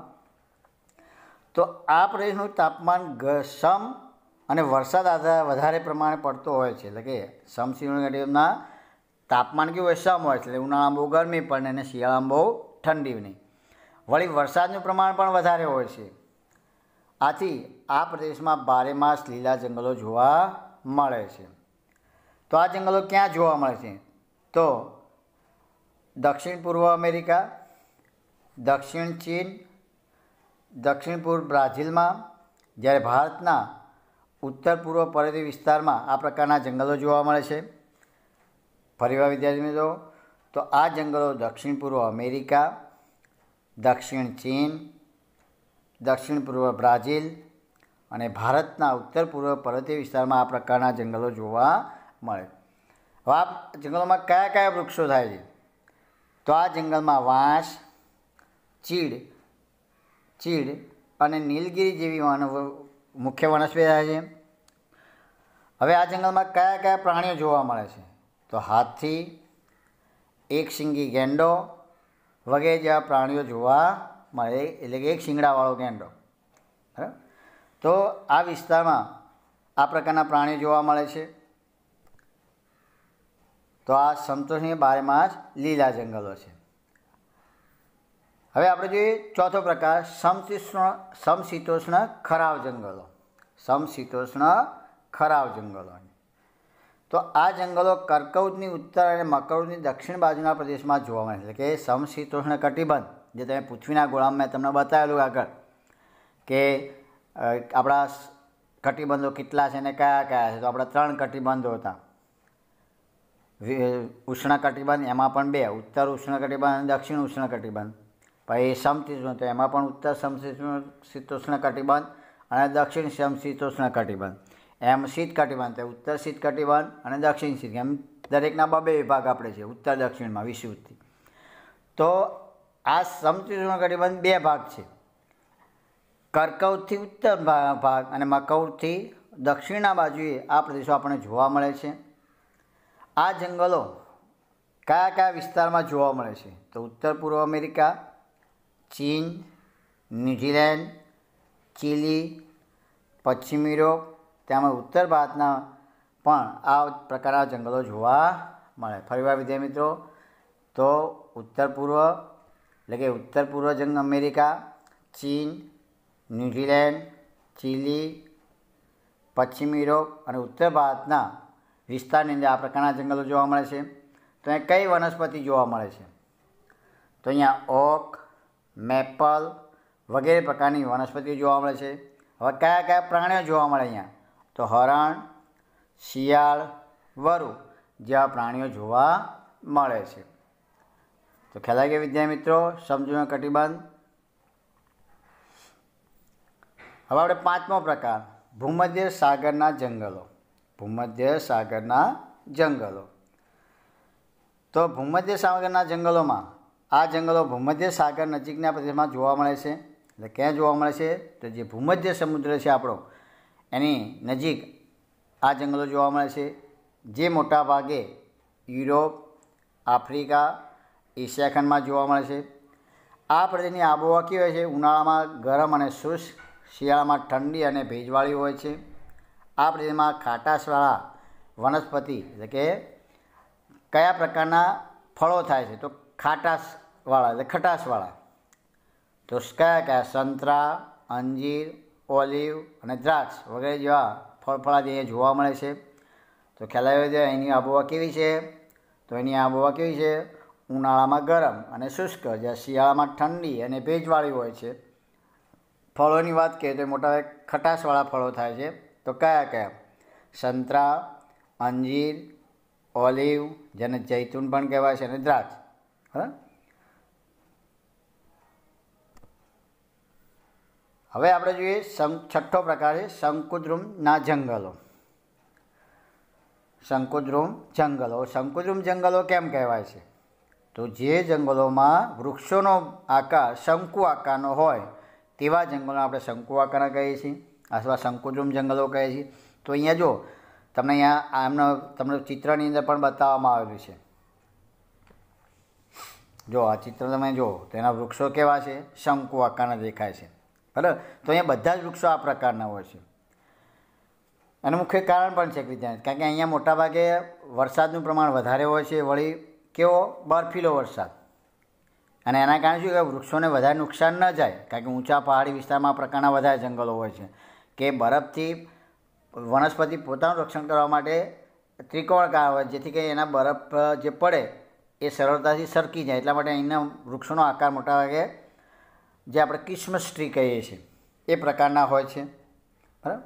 તો આ પ્રદેશનું તાપમાન ગ સમ અને વરસાદ આધાર વધારે પ્રમાણે પડતો હોય છે એટલે કે સમશીતોષ્ણના તાપમાન કેવું હોય સમ હોય છે એટલે ઉનાળામાં બહુ ગરમી પણ નહીં અને શિયાળામાં બહુ ઠંડી નહીં વળી વરસાદનું પ્રમાણ પણ વધારે હોય છે આથી આ પ્રદેશમાં માસ લીલા જંગલો જોવા મળે છે તો આ જંગલો ક્યાં જોવા મળે છે તો દક્ષિણ પૂર્વ અમેરિકા દક્ષિણ ચીન દક્ષિણ પૂર્વ બ્રાઝિલમાં જ્યારે ભારતના ઉત્તર પૂર્વ પર્વતીય વિસ્તારમાં આ પ્રકારના જંગલો જોવા મળે છે ફરીવાર વિદ્યાર્થી મિત્રો તો આ જંગલો દક્ષિણ પૂર્વ અમેરિકા દક્ષિણ ચીન દક્ષિણ પૂર્વ બ્રાઝિલ અને ભારતના ઉત્તર પૂર્વ પર્વતીય વિસ્તારમાં આ પ્રકારના જંગલો જોવા મળે હવે આ જંગલોમાં કયા કયા વૃક્ષો થાય છે તો આ જંગલમાં વાંસ ચીડ ચીડ અને નીલગીરી જેવી મુખ્ય વનસ્પતિ થાય છે હવે આ જંગલમાં કયા કયા પ્રાણીઓ જોવા મળે છે તો હાથી એક શિંગી ગેંડો વગેરે જેવા પ્રાણીઓ જોવા મળે એટલે કે એક શિંગડાવાળો ગેંડો બરાબર તો આ વિસ્તારમાં આ પ્રકારના પ્રાણીઓ જોવા મળે છે તો આ બારેમાં જ લીલા જંગલો છે હવે આપણે જોઈએ ચોથો પ્રકાર સમશીષ્ણ સમશીતોષ્ણ ખરાવ જંગલો સમશીતોષ્ણ ખરાવ જંગલો તો આ જંગલો કર્કવદની ઉત્તર અને મકરઉદની દક્ષિણ બાજુના પ્રદેશમાં જોવા મળે એટલે કે સમશીતોષ્ણ કટિબંધ જે તમે પૃથ્વીના ગોળામાં મેં તમને બતાવેલું આગળ કે આપણા કટિબંધો કેટલા છે અને કયા કયા છે તો આપણા ત્રણ કટિબંધો હતા ઉષ્ણ કટિબંધ એમાં પણ બે ઉત્તર ઉષ્ણકટિબંધ અને દક્ષિણ ઉષ્ણકટિબંધ પછી સમશીતોષ્ણ તો એમાં પણ ઉત્તર સમશીતોષ્ણ કટિબંધ અને દક્ષિણ સમશીતોષ્ણ કટિબંધ એમ શીત કટિબંધ તો ઉત્તર શીત કટિબંધ અને દક્ષિણ શીત એમ દરેકના બબે વિભાગ આપણે છે ઉત્તર દક્ષિણમાં વિષુવથી તો આ સમશીતોષ્ણ કટિબંધ બે ભાગ છે કર્કવથી ઉત્તર ભાગ અને મકૌરથી દક્ષિણના બાજુએ આ પ્રદેશો આપણને જોવા મળે છે આ જંગલો કયા કયા વિસ્તારમાં જોવા મળે છે તો ઉત્તર પૂર્વ અમેરિકા ચીન ન્યૂઝીલેન્ડ ચીલી પશ્ચિમ યુરોપ તેમજ ઉત્તર ભારતના પણ આ પ્રકારના જંગલો જોવા મળે ફરીવાર વિદ્યા મિત્રો તો ઉત્તર પૂર્વ એટલે કે ઉત્તર પૂર્વ જંગ અમેરિકા ચીન ન્યૂઝીલેન્ડ ચીલી પશ્ચિમ યુરોપ અને ઉત્તર ભારતના વિસ્તારની અંદર આ પ્રકારના જંગલો જોવા મળે છે તો અહીંયા કઈ વનસ્પતિ જોવા મળે છે તો અહીંયા ઓક મેપલ વગેરે પ્રકારની વનસ્પતિઓ જોવા મળે છે હવે કયા કયા પ્રાણીઓ જોવા મળે અહીંયા તો હરણ શિયાળ વરુ જેવા પ્રાણીઓ જોવા મળે છે તો ખ્યાલ આવી વિદ્યા મિત્રો સમજવાનો કટિબંધ હવે આપણે પાંચમો પ્રકાર ભૂમધ્ય સાગરના જંગલો ભૂમધ્ય સાગરના જંગલો તો ભૂમધ્ય સાગરના જંગલોમાં આ જંગલો ભૂમધ્ય સાગર નજીકના પ્રદેશમાં જોવા મળે છે એટલે ક્યાં જોવા મળે છે તો જે ભૂમધ્ય સમુદ્ર છે આપણો એની નજીક આ જંગલો જોવા મળે છે જે મોટા ભાગે યુરોપ આફ્રિકા એશિયા ખંડમાં જોવા મળે છે આ પ્રદેશની આબોહવા કેવી હોય છે ઉનાળામાં ગરમ અને શુષ્ક શિયાળામાં ઠંડી અને ભેજવાળી હોય છે આ પ્રજાતિમાં ખાટાશવાળા વનસ્પતિ એટલે કે કયા પ્રકારના ફળો થાય છે તો ખાટાશવાળા એટલે ખટાશવાળા તો કયા કયા સંતરા અંજીર ઓલિવ અને દ્રાક્ષ વગેરે જેવા ફળફળાદી અહીંયા જોવા મળે છે તો ખ્યાલ આવ્યો છે એની આબોહવા કેવી છે તો એની આબોહવા કેવી છે ઉનાળામાં ગરમ અને શુષ્ક જ્યાં શિયાળામાં ઠંડી અને ભેજવાળી હોય છે ફળોની વાત કરીએ તો મોટા ખટાશવાળા ફળો થાય છે તો કયા કયા સંતરા અંજીર ઓલિવ જેને જૈતુન પણ કહેવાય છે અને દ્રાક્ષ હા હવે આપણે જોઈએ છઠ્ઠો પ્રકાર છે શંકુદ્રુમના જંગલો શંકુદ્રુમ જંગલો શંકુદ્રુમ જંગલો કેમ કહેવાય છે તો જે જંગલોમાં વૃક્ષોનો આકાર શંકુ આકારનો હોય તેવા જંગલો આપણે શંકુ આકારના કહીએ છીએ અથવા શંકુદ્રુમ જંગલો કહે છે તો અહીંયા જો તમને અહીંયા આમનો તમને ચિત્રની અંદર પણ બતાવવામાં આવેલું છે જો આ ચિત્ર તમે જો તેના વૃક્ષો કેવા છે શંકુ આકારના દેખાય છે બરાબર તો અહીંયા બધા જ વૃક્ષો આ પ્રકારના હોય છે એનું મુખ્ય કારણ પણ છે વિદ્યાર્થી કારણ કે અહીંયા મોટાભાગે વરસાદનું પ્રમાણ વધારે હોય છે વળી કેવો બરફીલો વરસાદ અને એના કારણે શું કે વૃક્ષોને વધારે નુકસાન ન જાય કારણ કે ઊંચા પહાડી વિસ્તારમાં પ્રકારના વધારે જંગલો હોય છે કે બરફથી વનસ્પતિ પોતાનું રક્ષણ કરવા માટે ત્રિકોણકાર હોય જેથી કરી એના બરફ જે પડે એ સરળતાથી સરકી જાય એટલા માટે અહીંના વૃક્ષોનો આકાર મોટા ભાગે જે આપણે ક્રિસમસ ટ્રી કહીએ છીએ એ પ્રકારના હોય છે બરાબર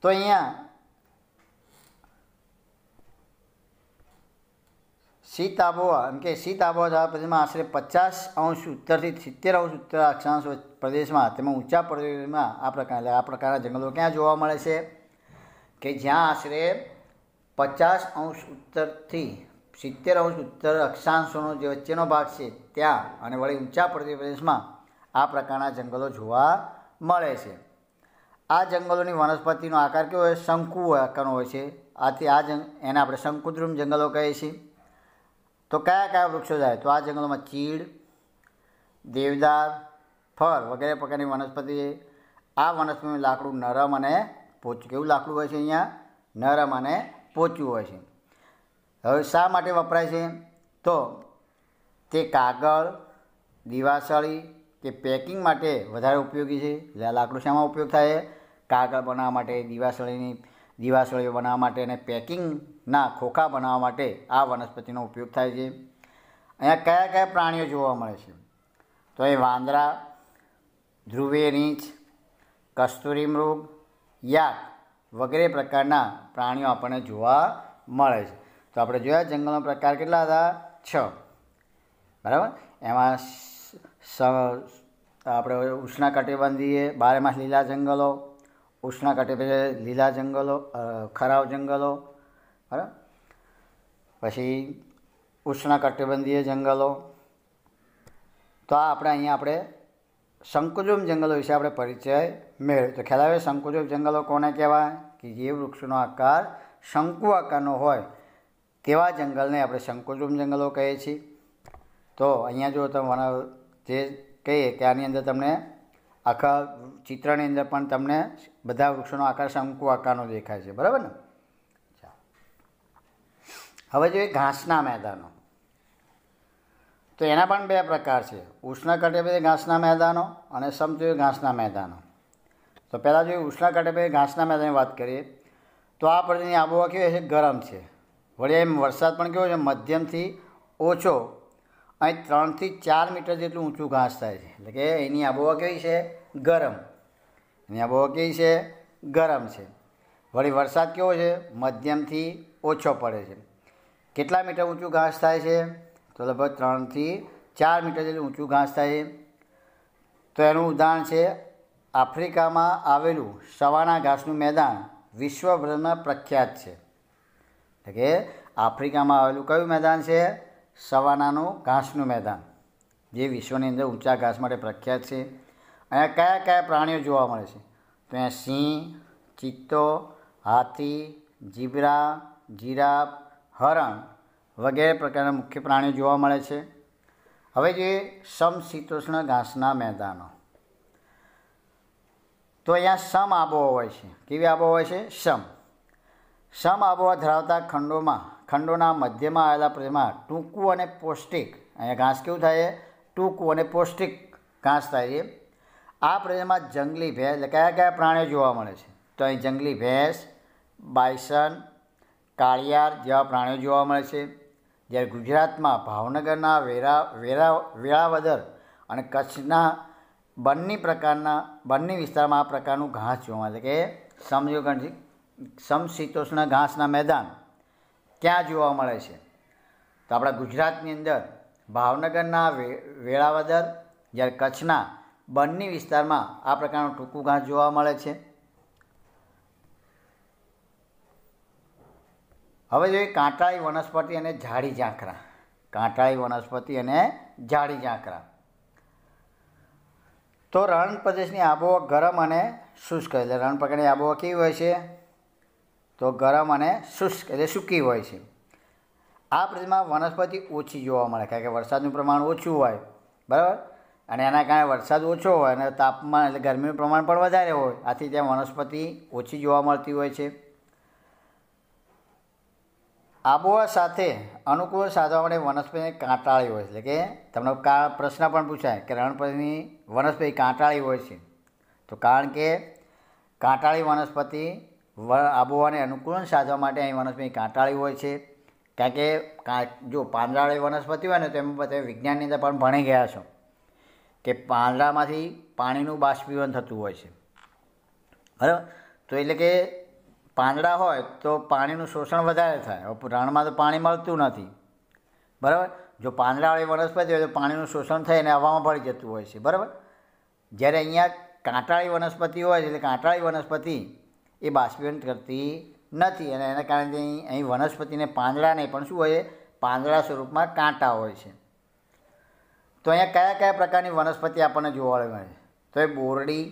તો અહીંયા શીત આબોહવા એમ કે શીત આબોહવા પ્રદેશમાં આશરે પચાસ અંશ ઉત્તરથી સિત્તેર અંશ ઉત્તર અક્ષાંશ પ્રદેશમાં તેમાં ઊંચા પ્રદેશમાં આ પ્રકાર આ પ્રકારના જંગલો ક્યાં જોવા મળે છે કે જ્યાં આશરે પચાસ અંશ ઉત્તરથી સિત્તેર અંશ ઉત્તર અક્ષાંશોનો જે વચ્ચેનો ભાગ છે ત્યાં અને વળી ઊંચા પ્રદેશમાં આ પ્રકારના જંગલો જોવા મળે છે આ જંગલોની વનસ્પતિનો આકાર કેવો હોય શંકુ આકારનો હોય છે આથી આ જંગ એને આપણે શંકુદ્રુમ જંગલો કહીએ છીએ તો કયા કયા વૃક્ષો જાય તો આ જંગલોમાં ચીડ દેવદાર ફર વગેરે પ્રકારની વનસ્પતિ છે આ વનસ્પતિનું લાકડું નરમ અને પોચું કેવું લાકડું હોય છે અહીંયા નરમ અને પોચું હોય છે હવે શા માટે વપરાય છે તો તે કાગળ દિવાસળી કે પેકિંગ માટે વધારે ઉપયોગી છે લાકડું શામાં ઉપયોગ થાય કાગળ બનાવવા માટે દિવાસળીની દિવાસળીઓ બનાવવા માટે અને પેકિંગ ના ખોખા બનાવવા માટે આ વનસ્પતિનો ઉપયોગ થાય છે અહીંયા કયા કયા પ્રાણીઓ જોવા મળે છે તો એ વાંદરા ધ્રુવીય રીંછ કસ્તુરી મૃગ યાક વગેરે પ્રકારના પ્રાણીઓ આપણને જોવા મળે છે તો આપણે જોયા જંગલનો પ્રકાર કેટલા હતા છ બરાબર એમાં આપણે ઉષ્ણકટિબંધીય બારેમાસ લીલા જંગલો ઉષ્ણકટિબંધીય લીલા જંગલો ખરાવ જંગલો બરાબર પછી ઉષ્ણકટિબંધીય જંગલો તો આ આપણે અહીંયા આપણે શંકુજુમ જંગલો વિશે આપણે પરિચય મેળવ્યો તો ખ્યાલ આવે શંકુજુમ જંગલો કોને કહેવાય કે જે વૃક્ષનો આકાર શંકુ આકારનો હોય તેવા જંગલને આપણે શંકુજુમ જંગલો કહીએ છીએ તો અહીંયા જો તમને જે કહીએ કે આની અંદર તમને આખા ચિત્રની અંદર પણ તમને બધા વૃક્ષોનો આકાર શંકુ આકારનો દેખાય છે બરાબર ને હવે જોઈએ ઘાસના મેદાનો તો એના પણ બે પ્રકાર છે ઉષ્ણકટિબંધીય ઘાસના મેદાનો અને સમ જોઈએ ઘાસના મેદાનો તો પહેલાં જોઈએ ઉષ્ણકટિબંધીય ઘાસના મેદાનની વાત કરીએ તો આ પ્રદેશની આબોહવા કેવી છે ગરમ છે વળી એમ વરસાદ પણ કેવો છે મધ્યમથી ઓછો અહીં ત્રણથી ચાર મીટર જેટલું ઊંચું ઘાસ થાય છે એટલે કે એની આબોહવા કેવી છે ગરમ એની આબોહવા કેવી છે ગરમ છે વળી વરસાદ કેવો છે મધ્યમથી ઓછો પડે છે કેટલા મીટર ઊંચું ઘાસ થાય છે તો લગભગ ત્રણથી ચાર મીટર જેટલું ઊંચું ઘાસ થાય તો એનું ઉદાહરણ છે આફ્રિકામાં આવેલું સવાના ઘાસનું મેદાન વિશ્વભરમાં પ્રખ્યાત છે એટલે કે આફ્રિકામાં આવેલું કયું મેદાન છે સવાનાનું ઘાસનું મેદાન જે વિશ્વની અંદર ઊંચા ઘાસ માટે પ્રખ્યાત છે અહીંયા કયા કયા પ્રાણીઓ જોવા મળે છે તો અહીંયા સિંહ ચિત્તો હાથી જીબરા જીરાફ હરણ વગેરે પ્રકારના મુખ્ય પ્રાણીઓ જોવા મળે છે હવે જે સમશીતોષ્ણ ઘાસના મેદાનો તો અહીંયા સમ આબોહવા હોય છે કેવી આબોહવા હોય છે સમ સમ આબોહવા ધરાવતા ખંડોમાં ખંડોના મધ્યમાં આવેલા પ્રદેશમાં ટૂંકું અને પૌષ્ટિક અહીંયા ઘાસ કેવું થાય છે ટૂંકું અને પૌષ્ટિક ઘાસ થાય છે આ પ્રદેશમાં જંગલી ભેંસ એટલે કયા કયા પ્રાણીઓ જોવા મળે છે તો અહીં જંગલી ભેંસ બાયસન કાળિયાર જેવા પ્રાણીઓ જોવા મળે છે જ્યારે ગુજરાતમાં ભાવનગરના વેરા વેરા વેળાવદર અને કચ્છના બંને પ્રકારના બંને વિસ્તારમાં આ પ્રકારનું ઘાસ જોવા મળે છે કે સમયોગણ સમશીતોષ્ણ ઘાસના મેદાન ક્યાં જોવા મળે છે તો આપણા ગુજરાતની અંદર ભાવનગરના વેળાવદર જ્યારે કચ્છના બંને વિસ્તારમાં આ પ્રકારનું ટૂંકું ઘાસ જોવા મળે છે હવે જોઈએ કાંટાળી વનસ્પતિ અને ઝાડી ઝાંખરા કાંટાળી વનસ્પતિ અને ઝાડી ઝાંખરા તો રણ પ્રદેશની આબોહવા ગરમ અને શુષ્ક એટલે રણ પ્રકારની આબોહવા કેવી હોય છે તો ગરમ અને શુષ્ક એટલે સૂકી હોય છે આ પ્રદેશમાં વનસ્પતિ ઓછી જોવા મળે કારણ કે વરસાદનું પ્રમાણ ઓછું હોય બરાબર અને એના કારણે વરસાદ ઓછો હોય અને તાપમાન એટલે ગરમીનું પ્રમાણ પણ વધારે હોય આથી ત્યાં વનસ્પતિ ઓછી જોવા મળતી હોય છે આબોહવા સાથે અનુકૂળ સાધવા માટે વનસ્પતિને કાંટાળી હોય છે એટલે કે તમને કા પ્રશ્ન પણ પૂછાય કે રણપતિની વનસ્પતિ કાંટાળી હોય છે તો કારણ કે કાંટાળી વનસ્પતિ વ આબોહવાને અનુકૂળ સાધવા માટે અહીં વનસ્પતિ કાંટાળી હોય છે કારણ કે કા જો પાંદડાળી વનસ્પતિ હોય ને તો એમાં બધા વિજ્ઞાનની અંદર પણ ભણી ગયા છો કે પાંદડામાંથી પાણીનું બાષ્પીવન થતું હોય છે બરાબર તો એટલે કે પાંદડા હોય તો પાણીનું શોષણ વધારે થાય રણમાં તો પાણી મળતું નથી બરાબર જો પાંદડાવાળી વનસ્પતિ હોય તો પાણીનું શોષણ થઈ અને હવામાં ભળી જતું હોય છે બરાબર જ્યારે અહીંયા કાંટાળી વનસ્પતિ હોય છે એટલે કાંટાળી વનસ્પતિ એ બાષ્પીભવન કરતી નથી અને એના કારણે અહીં વનસ્પતિને પાંદડા નહીં પણ શું હોય પાંદડા સ્વરૂપમાં કાંટા હોય છે તો અહીંયા કયા કયા પ્રકારની વનસ્પતિ આપણને જોવા મળે છે તો એ બોરડી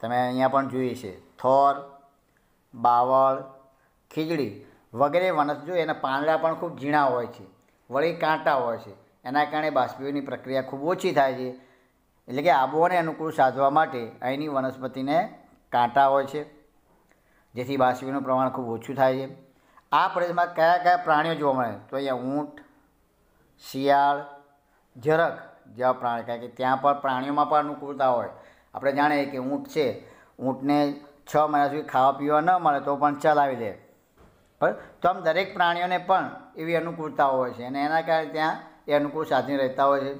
તમે અહીંયા પણ જોઈએ છે થોર બાવળ ખીજડી વગેરે વનસ્પતિઓ એના પાંદડા પણ ખૂબ ઝીણા હોય છે વળી કાંટા હોય છે એના કારણે બાષ્પીઓની પ્રક્રિયા ખૂબ ઓછી થાય છે એટલે કે આબોહને અનુકૂળ સાધવા માટે અહીંની વનસ્પતિને કાંટા હોય છે જેથી બાષ્પીઓનું પ્રમાણ ખૂબ ઓછું થાય છે આ પ્રદેશમાં કયા કયા પ્રાણીઓ જોવા મળે તો અહીંયા ઊંટ શિયાળ ઝરખ જેવા પ્રાણી કારણ કે ત્યાં પણ પ્રાણીઓમાં પણ અનુકૂળતા હોય આપણે જાણીએ કે ઊંટ છે ઊંટને છ મહિના સુધી ખાવા પીવા ન મળે તો પણ ચલાવી દે બરાબર તો આમ દરેક પ્રાણીઓને પણ એવી અનુકૂળતા હોય છે અને એના કારણે ત્યાં એ અનુકૂળ સાધીને રહેતા હોય છે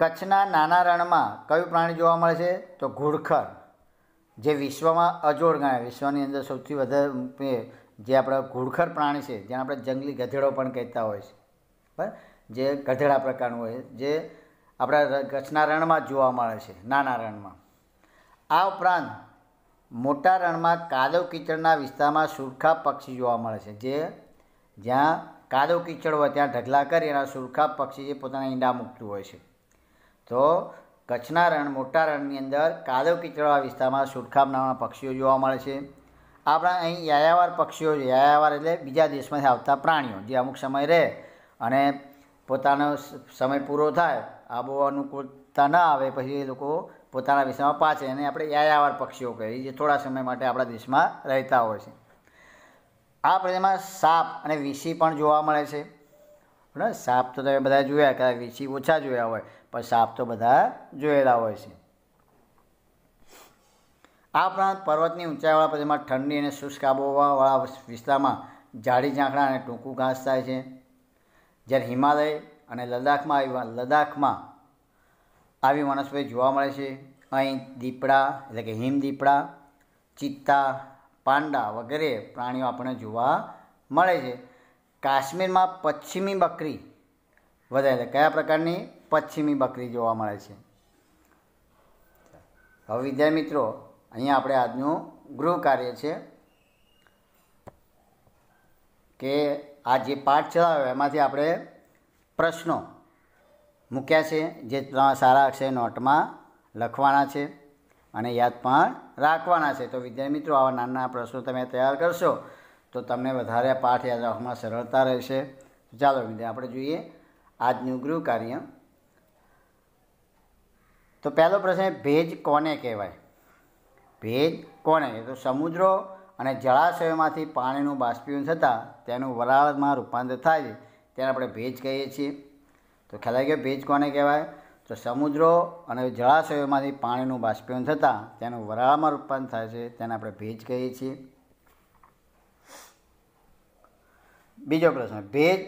કચ્છના નાના રણમાં કયું પ્રાણી જોવા મળે છે તો ઘુડખર જે વિશ્વમાં અજોડ ગણાય વિશ્વની અંદર સૌથી વધારે જે આપણા ઘુડખર પ્રાણી છે જેને આપણે જંગલી ગધેડો પણ કહેતા હોય છે બરાબર જે ગધેડા પ્રકારનું હોય જે આપણા કચ્છના રણમાં જોવા મળે છે નાના રણમાં આ ઉપરાંત મોટા રણમાં કાદવ કીચડના વિસ્તારમાં સુરખા પક્ષી જોવા મળે છે જે જ્યાં કાદવ કીચડ હોય ત્યાં ઢગલા કરી એના સુરખા પક્ષી જે પોતાના ઈંડા મૂકતું હોય છે તો કચ્છના રણ મોટા રણની અંદર કાદવ કીચડવાળા વિસ્તારમાં સુરખા નામના પક્ષીઓ જોવા મળે છે આપણા અહીં યાયાવાર પક્ષીઓ યાયાવાર એટલે બીજા દેશમાંથી આવતા પ્રાણીઓ જે અમુક સમય રહે અને પોતાનો સમય પૂરો થાય આબોહવા અનુકૂળતા ન આવે પછી એ લોકો પોતાના વિશ્વમાં પાચે એને આપણે યાયાવાર પક્ષીઓ કહીએ જે થોડા સમય માટે આપણા દેશમાં રહેતા હોય છે આ પ્રજાતિમાં સાપ અને વીસી પણ જોવા મળે છે સાપ તો તમે બધા જોયા કદાચ વીસી ઓછા જોયા હોય પણ સાપ તો બધા જોયેલા હોય છે આ ઉપરાંત પર્વતની ઊંચાઈવાળા પ્રદેશમાં ઠંડી અને શુષ્ક આબોહવાવાળા વિસ્તારમાં જાડી ઝાંખરા અને ટૂંકું ઘાસ થાય છે જ્યારે હિમાલય અને લદ્દાખમાં આવ્યા લદ્દાખમાં આવી વનસ્પતિ જોવા મળે છે અહીં દીપડા એટલે કે હિમદીપડા ચિત્તા પાંડા વગેરે પ્રાણીઓ આપણને જોવા મળે છે કાશ્મીરમાં પશ્ચિમી બકરી વધારે કયા પ્રકારની પશ્ચિમી બકરી જોવા મળે છે હવે વિદ્યા મિત્રો અહીંયા આપણે આજનું ગૃહ કાર્ય છે કે આ જે પાઠ ચલાવ્યો એમાંથી આપણે પ્રશ્નો મૂક્યા છે જે સારા અક્ષર નોટમાં લખવાના છે અને યાદ પણ રાખવાના છે તો વિદ્યાર્થી મિત્રો આવા નાના પ્રશ્નો તમે તૈયાર કરશો તો તમને વધારે પાઠ યાદ રાખવામાં સરળતા રહેશે ચાલો વિદ્યાર્થી આપણે જોઈએ આજનું ગૃહ કાર્ય તો પહેલો પ્રશ્ન ભેજ કોને કહેવાય ભેજ કોને તો સમુદ્રો અને જળાશયોમાંથી પાણીનું બાષ્પીભવન થતાં તેનું વરાળમાં રૂપાંતર થાય છે ત્યારે આપણે ભેજ કહીએ છીએ તો ખ્યાલ કે ભેજ કોને કહેવાય તો સમુદ્રો અને જળાશયોમાંથી પાણીનું બાષ્પીભવન થતાં તેનું વરાળમાં રૂપાંતર થાય છે તેને આપણે ભેજ કહીએ છીએ બીજો પ્રશ્ન ભેજ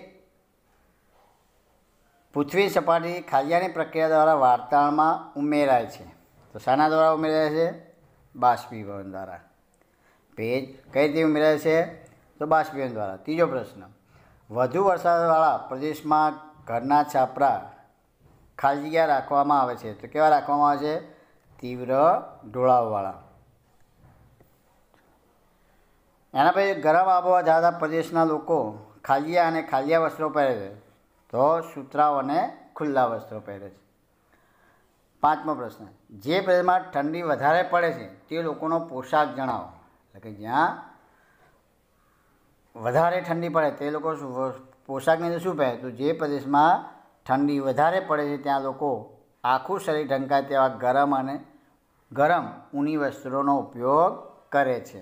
પૃથ્વી સપાટી ખાલિયાની પ્રક્રિયા દ્વારા વાર્તાળમાં ઉમેરાય છે તો શાના દ્વારા ઉમેરાય છે બાષ્પીભવન દ્વારા ભેજ કઈ રીતે ઉમેરાય છે તો બાષ્પીભવન દ્વારા ત્રીજો પ્રશ્ન વધુ વરસાદવાળા પ્રદેશમાં ઘરના છાપરા ખાલી જગ્યા રાખવામાં આવે છે તો કેવા રાખવામાં આવે છે તીવ્ર ઢોળાવવાળા એના પછી ગરમ આબોહવા ધરાવતા પ્રદેશના લોકો ખાલિયા અને ખાલિયા વસ્ત્રો પહેરે છે તો સુતરાઓ અને ખુલ્લા વસ્ત્રો પહેરે છે પાંચમો પ્રશ્ન જે પ્રદેશમાં ઠંડી વધારે પડે છે તે લોકોનો પોશાક જણાવો એટલે કે જ્યાં વધારે ઠંડી પડે તે લોકો પોશાકની અંદર શું પહેરે તો જે પ્રદેશમાં ઠંડી વધારે પડે છે ત્યાં લોકો આખું શરીર ઢંકાય તેવા ગરમ અને ગરમ ઊની વસ્ત્રોનો ઉપયોગ કરે છે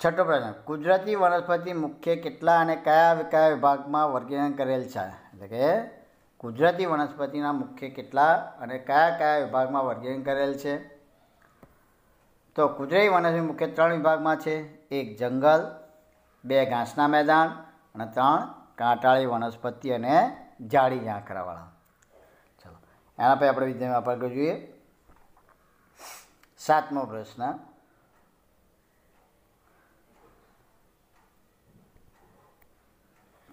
છઠ્ઠો પ્રશ્ન કુદરતી વનસ્પતિ મુખ્ય કેટલા અને કયા કયા વિભાગમાં વર્ગીકરણ કરેલ છે એટલે કે કુદરતી વનસ્પતિના મુખ્ય કેટલા અને કયા કયા વિભાગમાં વર્ગીકરણ કરેલ છે તો કુદરતી વનસ્પતિ મુખ્ય ત્રણ વિભાગમાં છે એક જંગલ બે ઘાસના મેદાન અને ત્રણ કાંટાળી વનસ્પતિ અને જાડી ઝાંખરાવાળા ચલો એના પછી આપણે વિદ્યામાં આપણે જોઈએ સાતમો પ્રશ્ન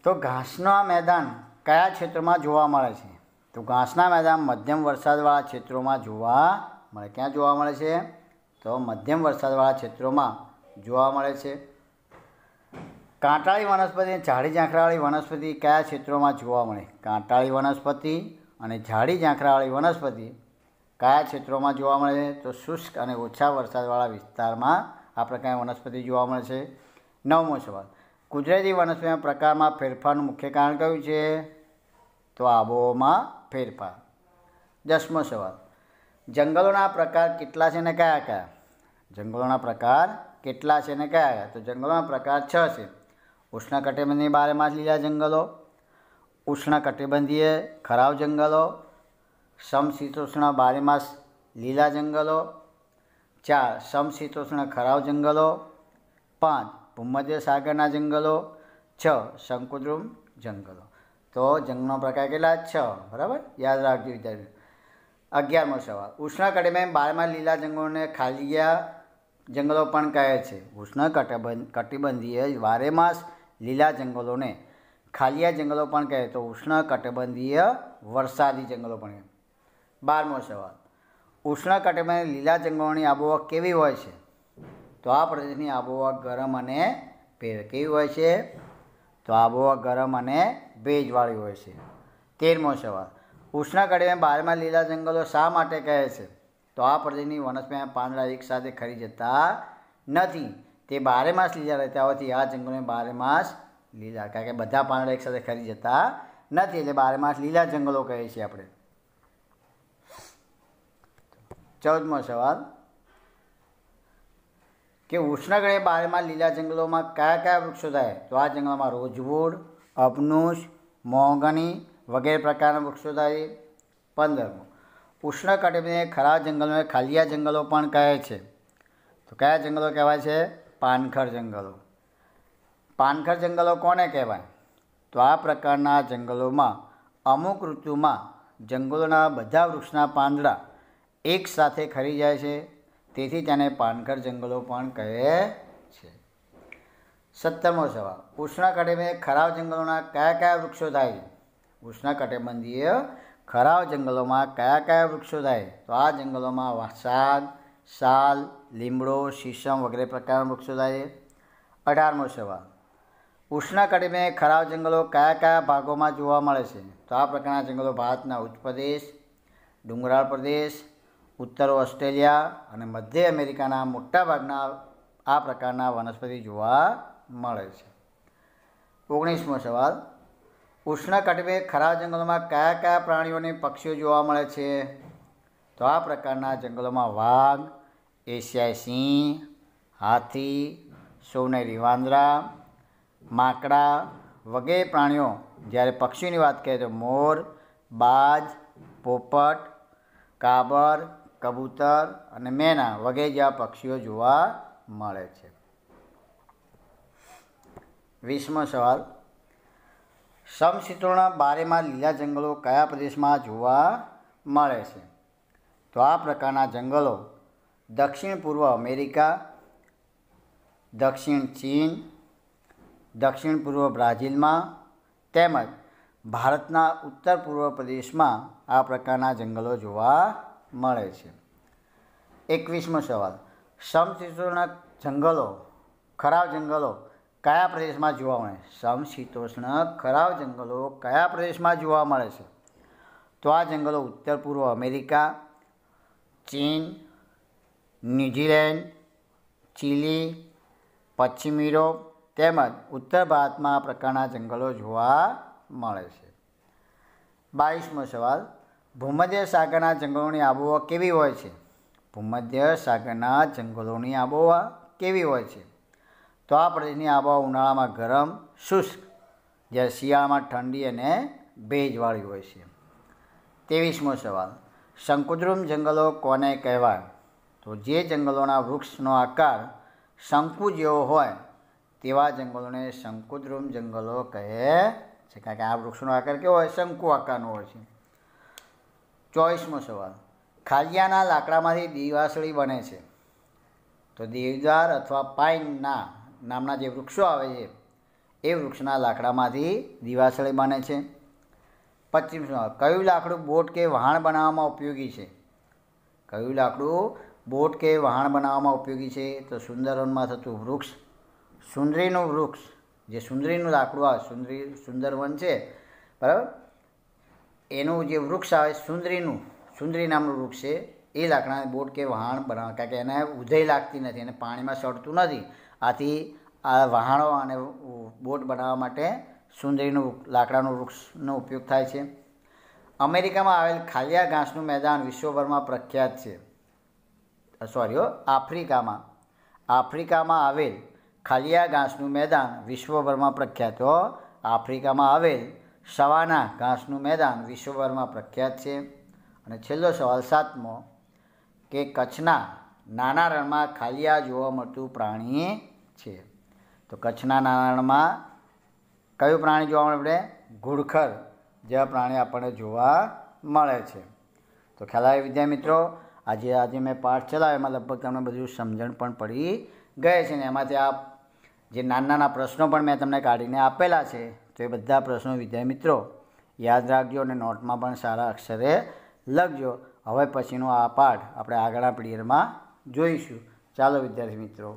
તો ઘાસના મેદાન કયા ક્ષેત્રમાં જોવા મળે છે તો ઘાસના મેદાન મધ્યમ વરસાદવાળા ક્ષેત્રોમાં જોવા મળે ક્યાં જોવા મળે છે તો મધ્યમ વરસાદવાળા ક્ષેત્રોમાં જોવા મળે છે કાંટાળી વનસ્પતિ અને ઝાડી ઝાંખરાવાળી વનસ્પતિ કયા ક્ષેત્રોમાં જોવા મળે કાંટાળી વનસ્પતિ અને ઝાડી ઝાંખરાવાળી વનસ્પતિ કયા ક્ષેત્રોમાં જોવા મળે છે તો શુષ્ક અને ઓછા વરસાદવાળા વિસ્તારમાં આ પ્રકારની વનસ્પતિ જોવા મળે છે નવમો સવાલ કુદરતી વનસ્પતિના પ્રકારમાં ફેરફારનું મુખ્ય કારણ કયું છે તો આબોહવામાં ફેરફાર દસમો સવાલ જંગલોના પ્રકાર કેટલા છે ને કયા કયા જંગલોના પ્રકાર કેટલા છે ને કયા કયા તો જંગલોના પ્રકાર છ છે ઉષ્ણકટિબંધની બારેમાસ લીલા જંગલો ઉષ્ણકટિબંધીય ખરાવ જંગલો સમશીતોષ્ણ બારેમાસ લીલા જંગલો ચાર સમશીતોષ્ણ ખરાવ જંગલો પાંચ ભૂમધ્ય સાગરના જંગલો છ શંકુદ્રુમ જંગલો તો જંગલનો પ્રકાર કેટલા છ બરાબર યાદ રાખજો વિદ્યાર્થીઓ અગિયારમો સવાલ ઉષ્ણ બારમાં લીલા જંગલોને ખાલિયા જંગલો પણ કહે છે ઉષ્ણ કટિબંધ કટિબંધીય વારેમાસ લીલા જંગલોને ખાલિયા જંગલો પણ કહે તો ઉષ્ણ કટિબંધીય વરસાદી જંગલો પણ કહે બારમો સવાલ ઉષ્ણ કટિબંધ લીલા જંગલોની આબોહવા કેવી હોય છે તો આ પ્રદેશની આબોહવા ગરમ અને ભેજ કેવી હોય છે તો આબોહવા ગરમ અને ભેજવાળી હોય છે તેરમો સવાલ ઉષ્ણ કટિબંધ બારમાં લીલા જંગલો શા માટે કહે છે તો આ પ્રદેશની વનસ્પતિના પાંદડા એકસાથે ખરી જતા નથી તે બારે માસ લીલા રહેતા હોવાથી આ જંગલોને બારે માસ લીલા કારણ કે બધા પાંદડા એકસાથે ખરી જતા નથી એટલે બારે માસ લીલા જંગલો કહે છે આપણે ચૌદમો સવાલ કે ઉષ્ણગળે બારેમાં લીલા જંગલોમાં કયા કયા વૃક્ષો થાય તો આ જંગલમાં રોજવુડ અપનુષ મોગની વગેરે પ્રકારના વૃક્ષો થાય પંદરમો ઉષ્ણ ખરા જંગલોને ખાલિયા જંગલો પણ કહે છે તો કયા જંગલો કહેવાય છે પાનખર જંગલો પાનખર જંગલો કોને કહેવાય તો આ પ્રકારના જંગલોમાં અમુક ઋતુમાં જંગલોના બધા વૃક્ષના પાંદડા એકસાથે ખરી જાય છે તેથી તેને પાનખર જંગલો પણ કહે છે સત્તરમો સવાલ ઉષ્ણકટિબંધીય ખરાવ જંગલોના કયા કયા વૃક્ષો થાય છે ઉષ્ણકટિબંધીય ખરાવ જંગલોમાં કયા કયા વૃક્ષો થાય તો આ જંગલોમાં વાસાદ સાલ લીમડો શીશમ વગેરે પ્રકારના વૃક્ષો થાય છે અઢારમો સવાલ ઉષ્ણકટિમે ખરાબ જંગલો કયા કયા ભાગોમાં જોવા મળે છે તો આ પ્રકારના જંગલો ભારતના ઉચ્ચ પ્રદેશ ડુંગરાળ પ્રદેશ ઉત્તર ઓસ્ટ્રેલિયા અને મધ્ય અમેરિકાના મોટાભાગના આ પ્રકારના વનસ્પતિ જોવા મળે છે ઓગણીસમો સવાલ ઉષ્ણકટિમે ખરાબ જંગલોમાં કયા કયા પ્રાણીઓને પક્ષીઓ જોવા મળે છે તો આ પ્રકારના જંગલોમાં વાઘ એશિયાઈ સિંહ હાથી સોનેરી વાંદરા માકડા વગેરે પ્રાણીઓ જ્યારે પક્ષીઓની વાત કરીએ તો મોર બાજ પોપટ કાબર કબૂતર અને મેના વગેરે જેવા પક્ષીઓ જોવા મળે છે વીસમો સવાલ સમશીતોણ બારેમાં લીલા જંગલો કયા પ્રદેશમાં જોવા મળે છે તો આ પ્રકારના જંગલો દક્ષિણ પૂર્વ અમેરિકા દક્ષિણ ચીન દક્ષિણ પૂર્વ બ્રાઝિલમાં તેમજ ભારતના ઉત્તર પૂર્વ પ્રદેશમાં આ પ્રકારના જંગલો જોવા મળે છે એકવીસમો સવાલ સમશીતોષ્ણ જંગલો ખરાબ જંગલો કયા પ્રદેશમાં જોવા મળે સમશીતોષ્ણ ખરાબ જંગલો કયા પ્રદેશમાં જોવા મળે છે તો આ જંગલો ઉત્તર પૂર્વ અમેરિકા ચીન ન્યૂઝીલેન્ડ ચીલી પશ્ચિમ યુરોપ તેમજ ઉત્તર ભારતમાં આ પ્રકારના જંગલો જોવા મળે છે બાવીસમો સવાલ ભૂમધ્ય સાગરના જંગલોની આબોહવા કેવી હોય છે ભૂમધ્ય સાગરના જંગલોની આબોહવા કેવી હોય છે તો આ પ્રદેશની આબોહવા ઉનાળામાં ગરમ શુષ્ક જ્યારે શિયાળામાં ઠંડી અને ભેજવાળી હોય છે ત્રેવીસમો સવાલ શંકુદ્રુમ જંગલો કોને કહેવાય જો જે જંગલોના વૃક્ષનો આકાર શંકુ જેવો હોય તેવા જંગલોને શંકુદ્રમ જંગલો કહે છે કારણ કે આ વૃક્ષનો આકાર કેવો હોય શંકુ આકારનો હોય છે 24મો સવાલ ખાલિયાના લાકડામાંથી દીવાસળી બને છે તો દીવદાર અથવા પાઈન ના નામના જે વૃક્ષો આવે છે એ વૃક્ષના લાકડામાંથી દીવાસળી બને છે 25 કઈ લાકડુ બોટ કે વાહન બનાવવામાં ઉપયોગી છે કઈ લાકડુ બોટ કે વહાણ બનાવવામાં ઉપયોગી છે તો સુંદરવનમાં થતું વૃક્ષ સુંદરીનું વૃક્ષ જે સુંદરીનું લાકડું આવે સુંદરી સુંદરવન છે બરાબર એનું જે વૃક્ષ આવે સુંદરીનું સુંદરી નામનું વૃક્ષ છે એ લાકડાને બોટ કે વહાણ બનાવે કારણ કે એને ઉધઈ લાગતી નથી એને પાણીમાં સડતું નથી આથી આ વહાણો અને બોટ બનાવવા માટે સુંદરીનું લાકડાનું વૃક્ષનો ઉપયોગ થાય છે અમેરિકામાં આવેલ ખાલિયા ઘાસનું મેદાન વિશ્વભરમાં પ્રખ્યાત છે સોરી આફ્રિકામાં આફ્રિકામાં આવેલ ખાલિયા ઘાસનું મેદાન વિશ્વભરમાં પ્રખ્યાત હો આફ્રિકામાં આવેલ સવાના ઘાસનું મેદાન વિશ્વભરમાં પ્રખ્યાત છે અને છેલ્લો સવાલ સાતમો કે કચ્છના નાના રણમાં ખાલિયા જોવા મળતું પ્રાણી છે તો કચ્છના નાના રણમાં કયું પ્રાણી જોવા મળે આપણે ઘુડખર જેવા પ્રાણી આપણને જોવા મળે છે તો ખ્યાલ આવે વિદ્યા મિત્રો આજે આજે મેં પાઠ ચલાવ્યો એમાં લગભગ તમને બધું સમજણ પણ પડી ગઈ છે ને એમાંથી આ જે નાના નાના પ્રશ્નો પણ મેં તમને કાઢીને આપેલા છે તો એ બધા પ્રશ્નો વિદ્યાર્થી મિત્રો યાદ રાખજો અને નોટમાં પણ સારા અક્ષરે લખજો હવે પછીનો આ પાઠ આપણે આગળના પીરિયડમાં જોઈશું ચાલો વિદ્યાર્થી મિત્રો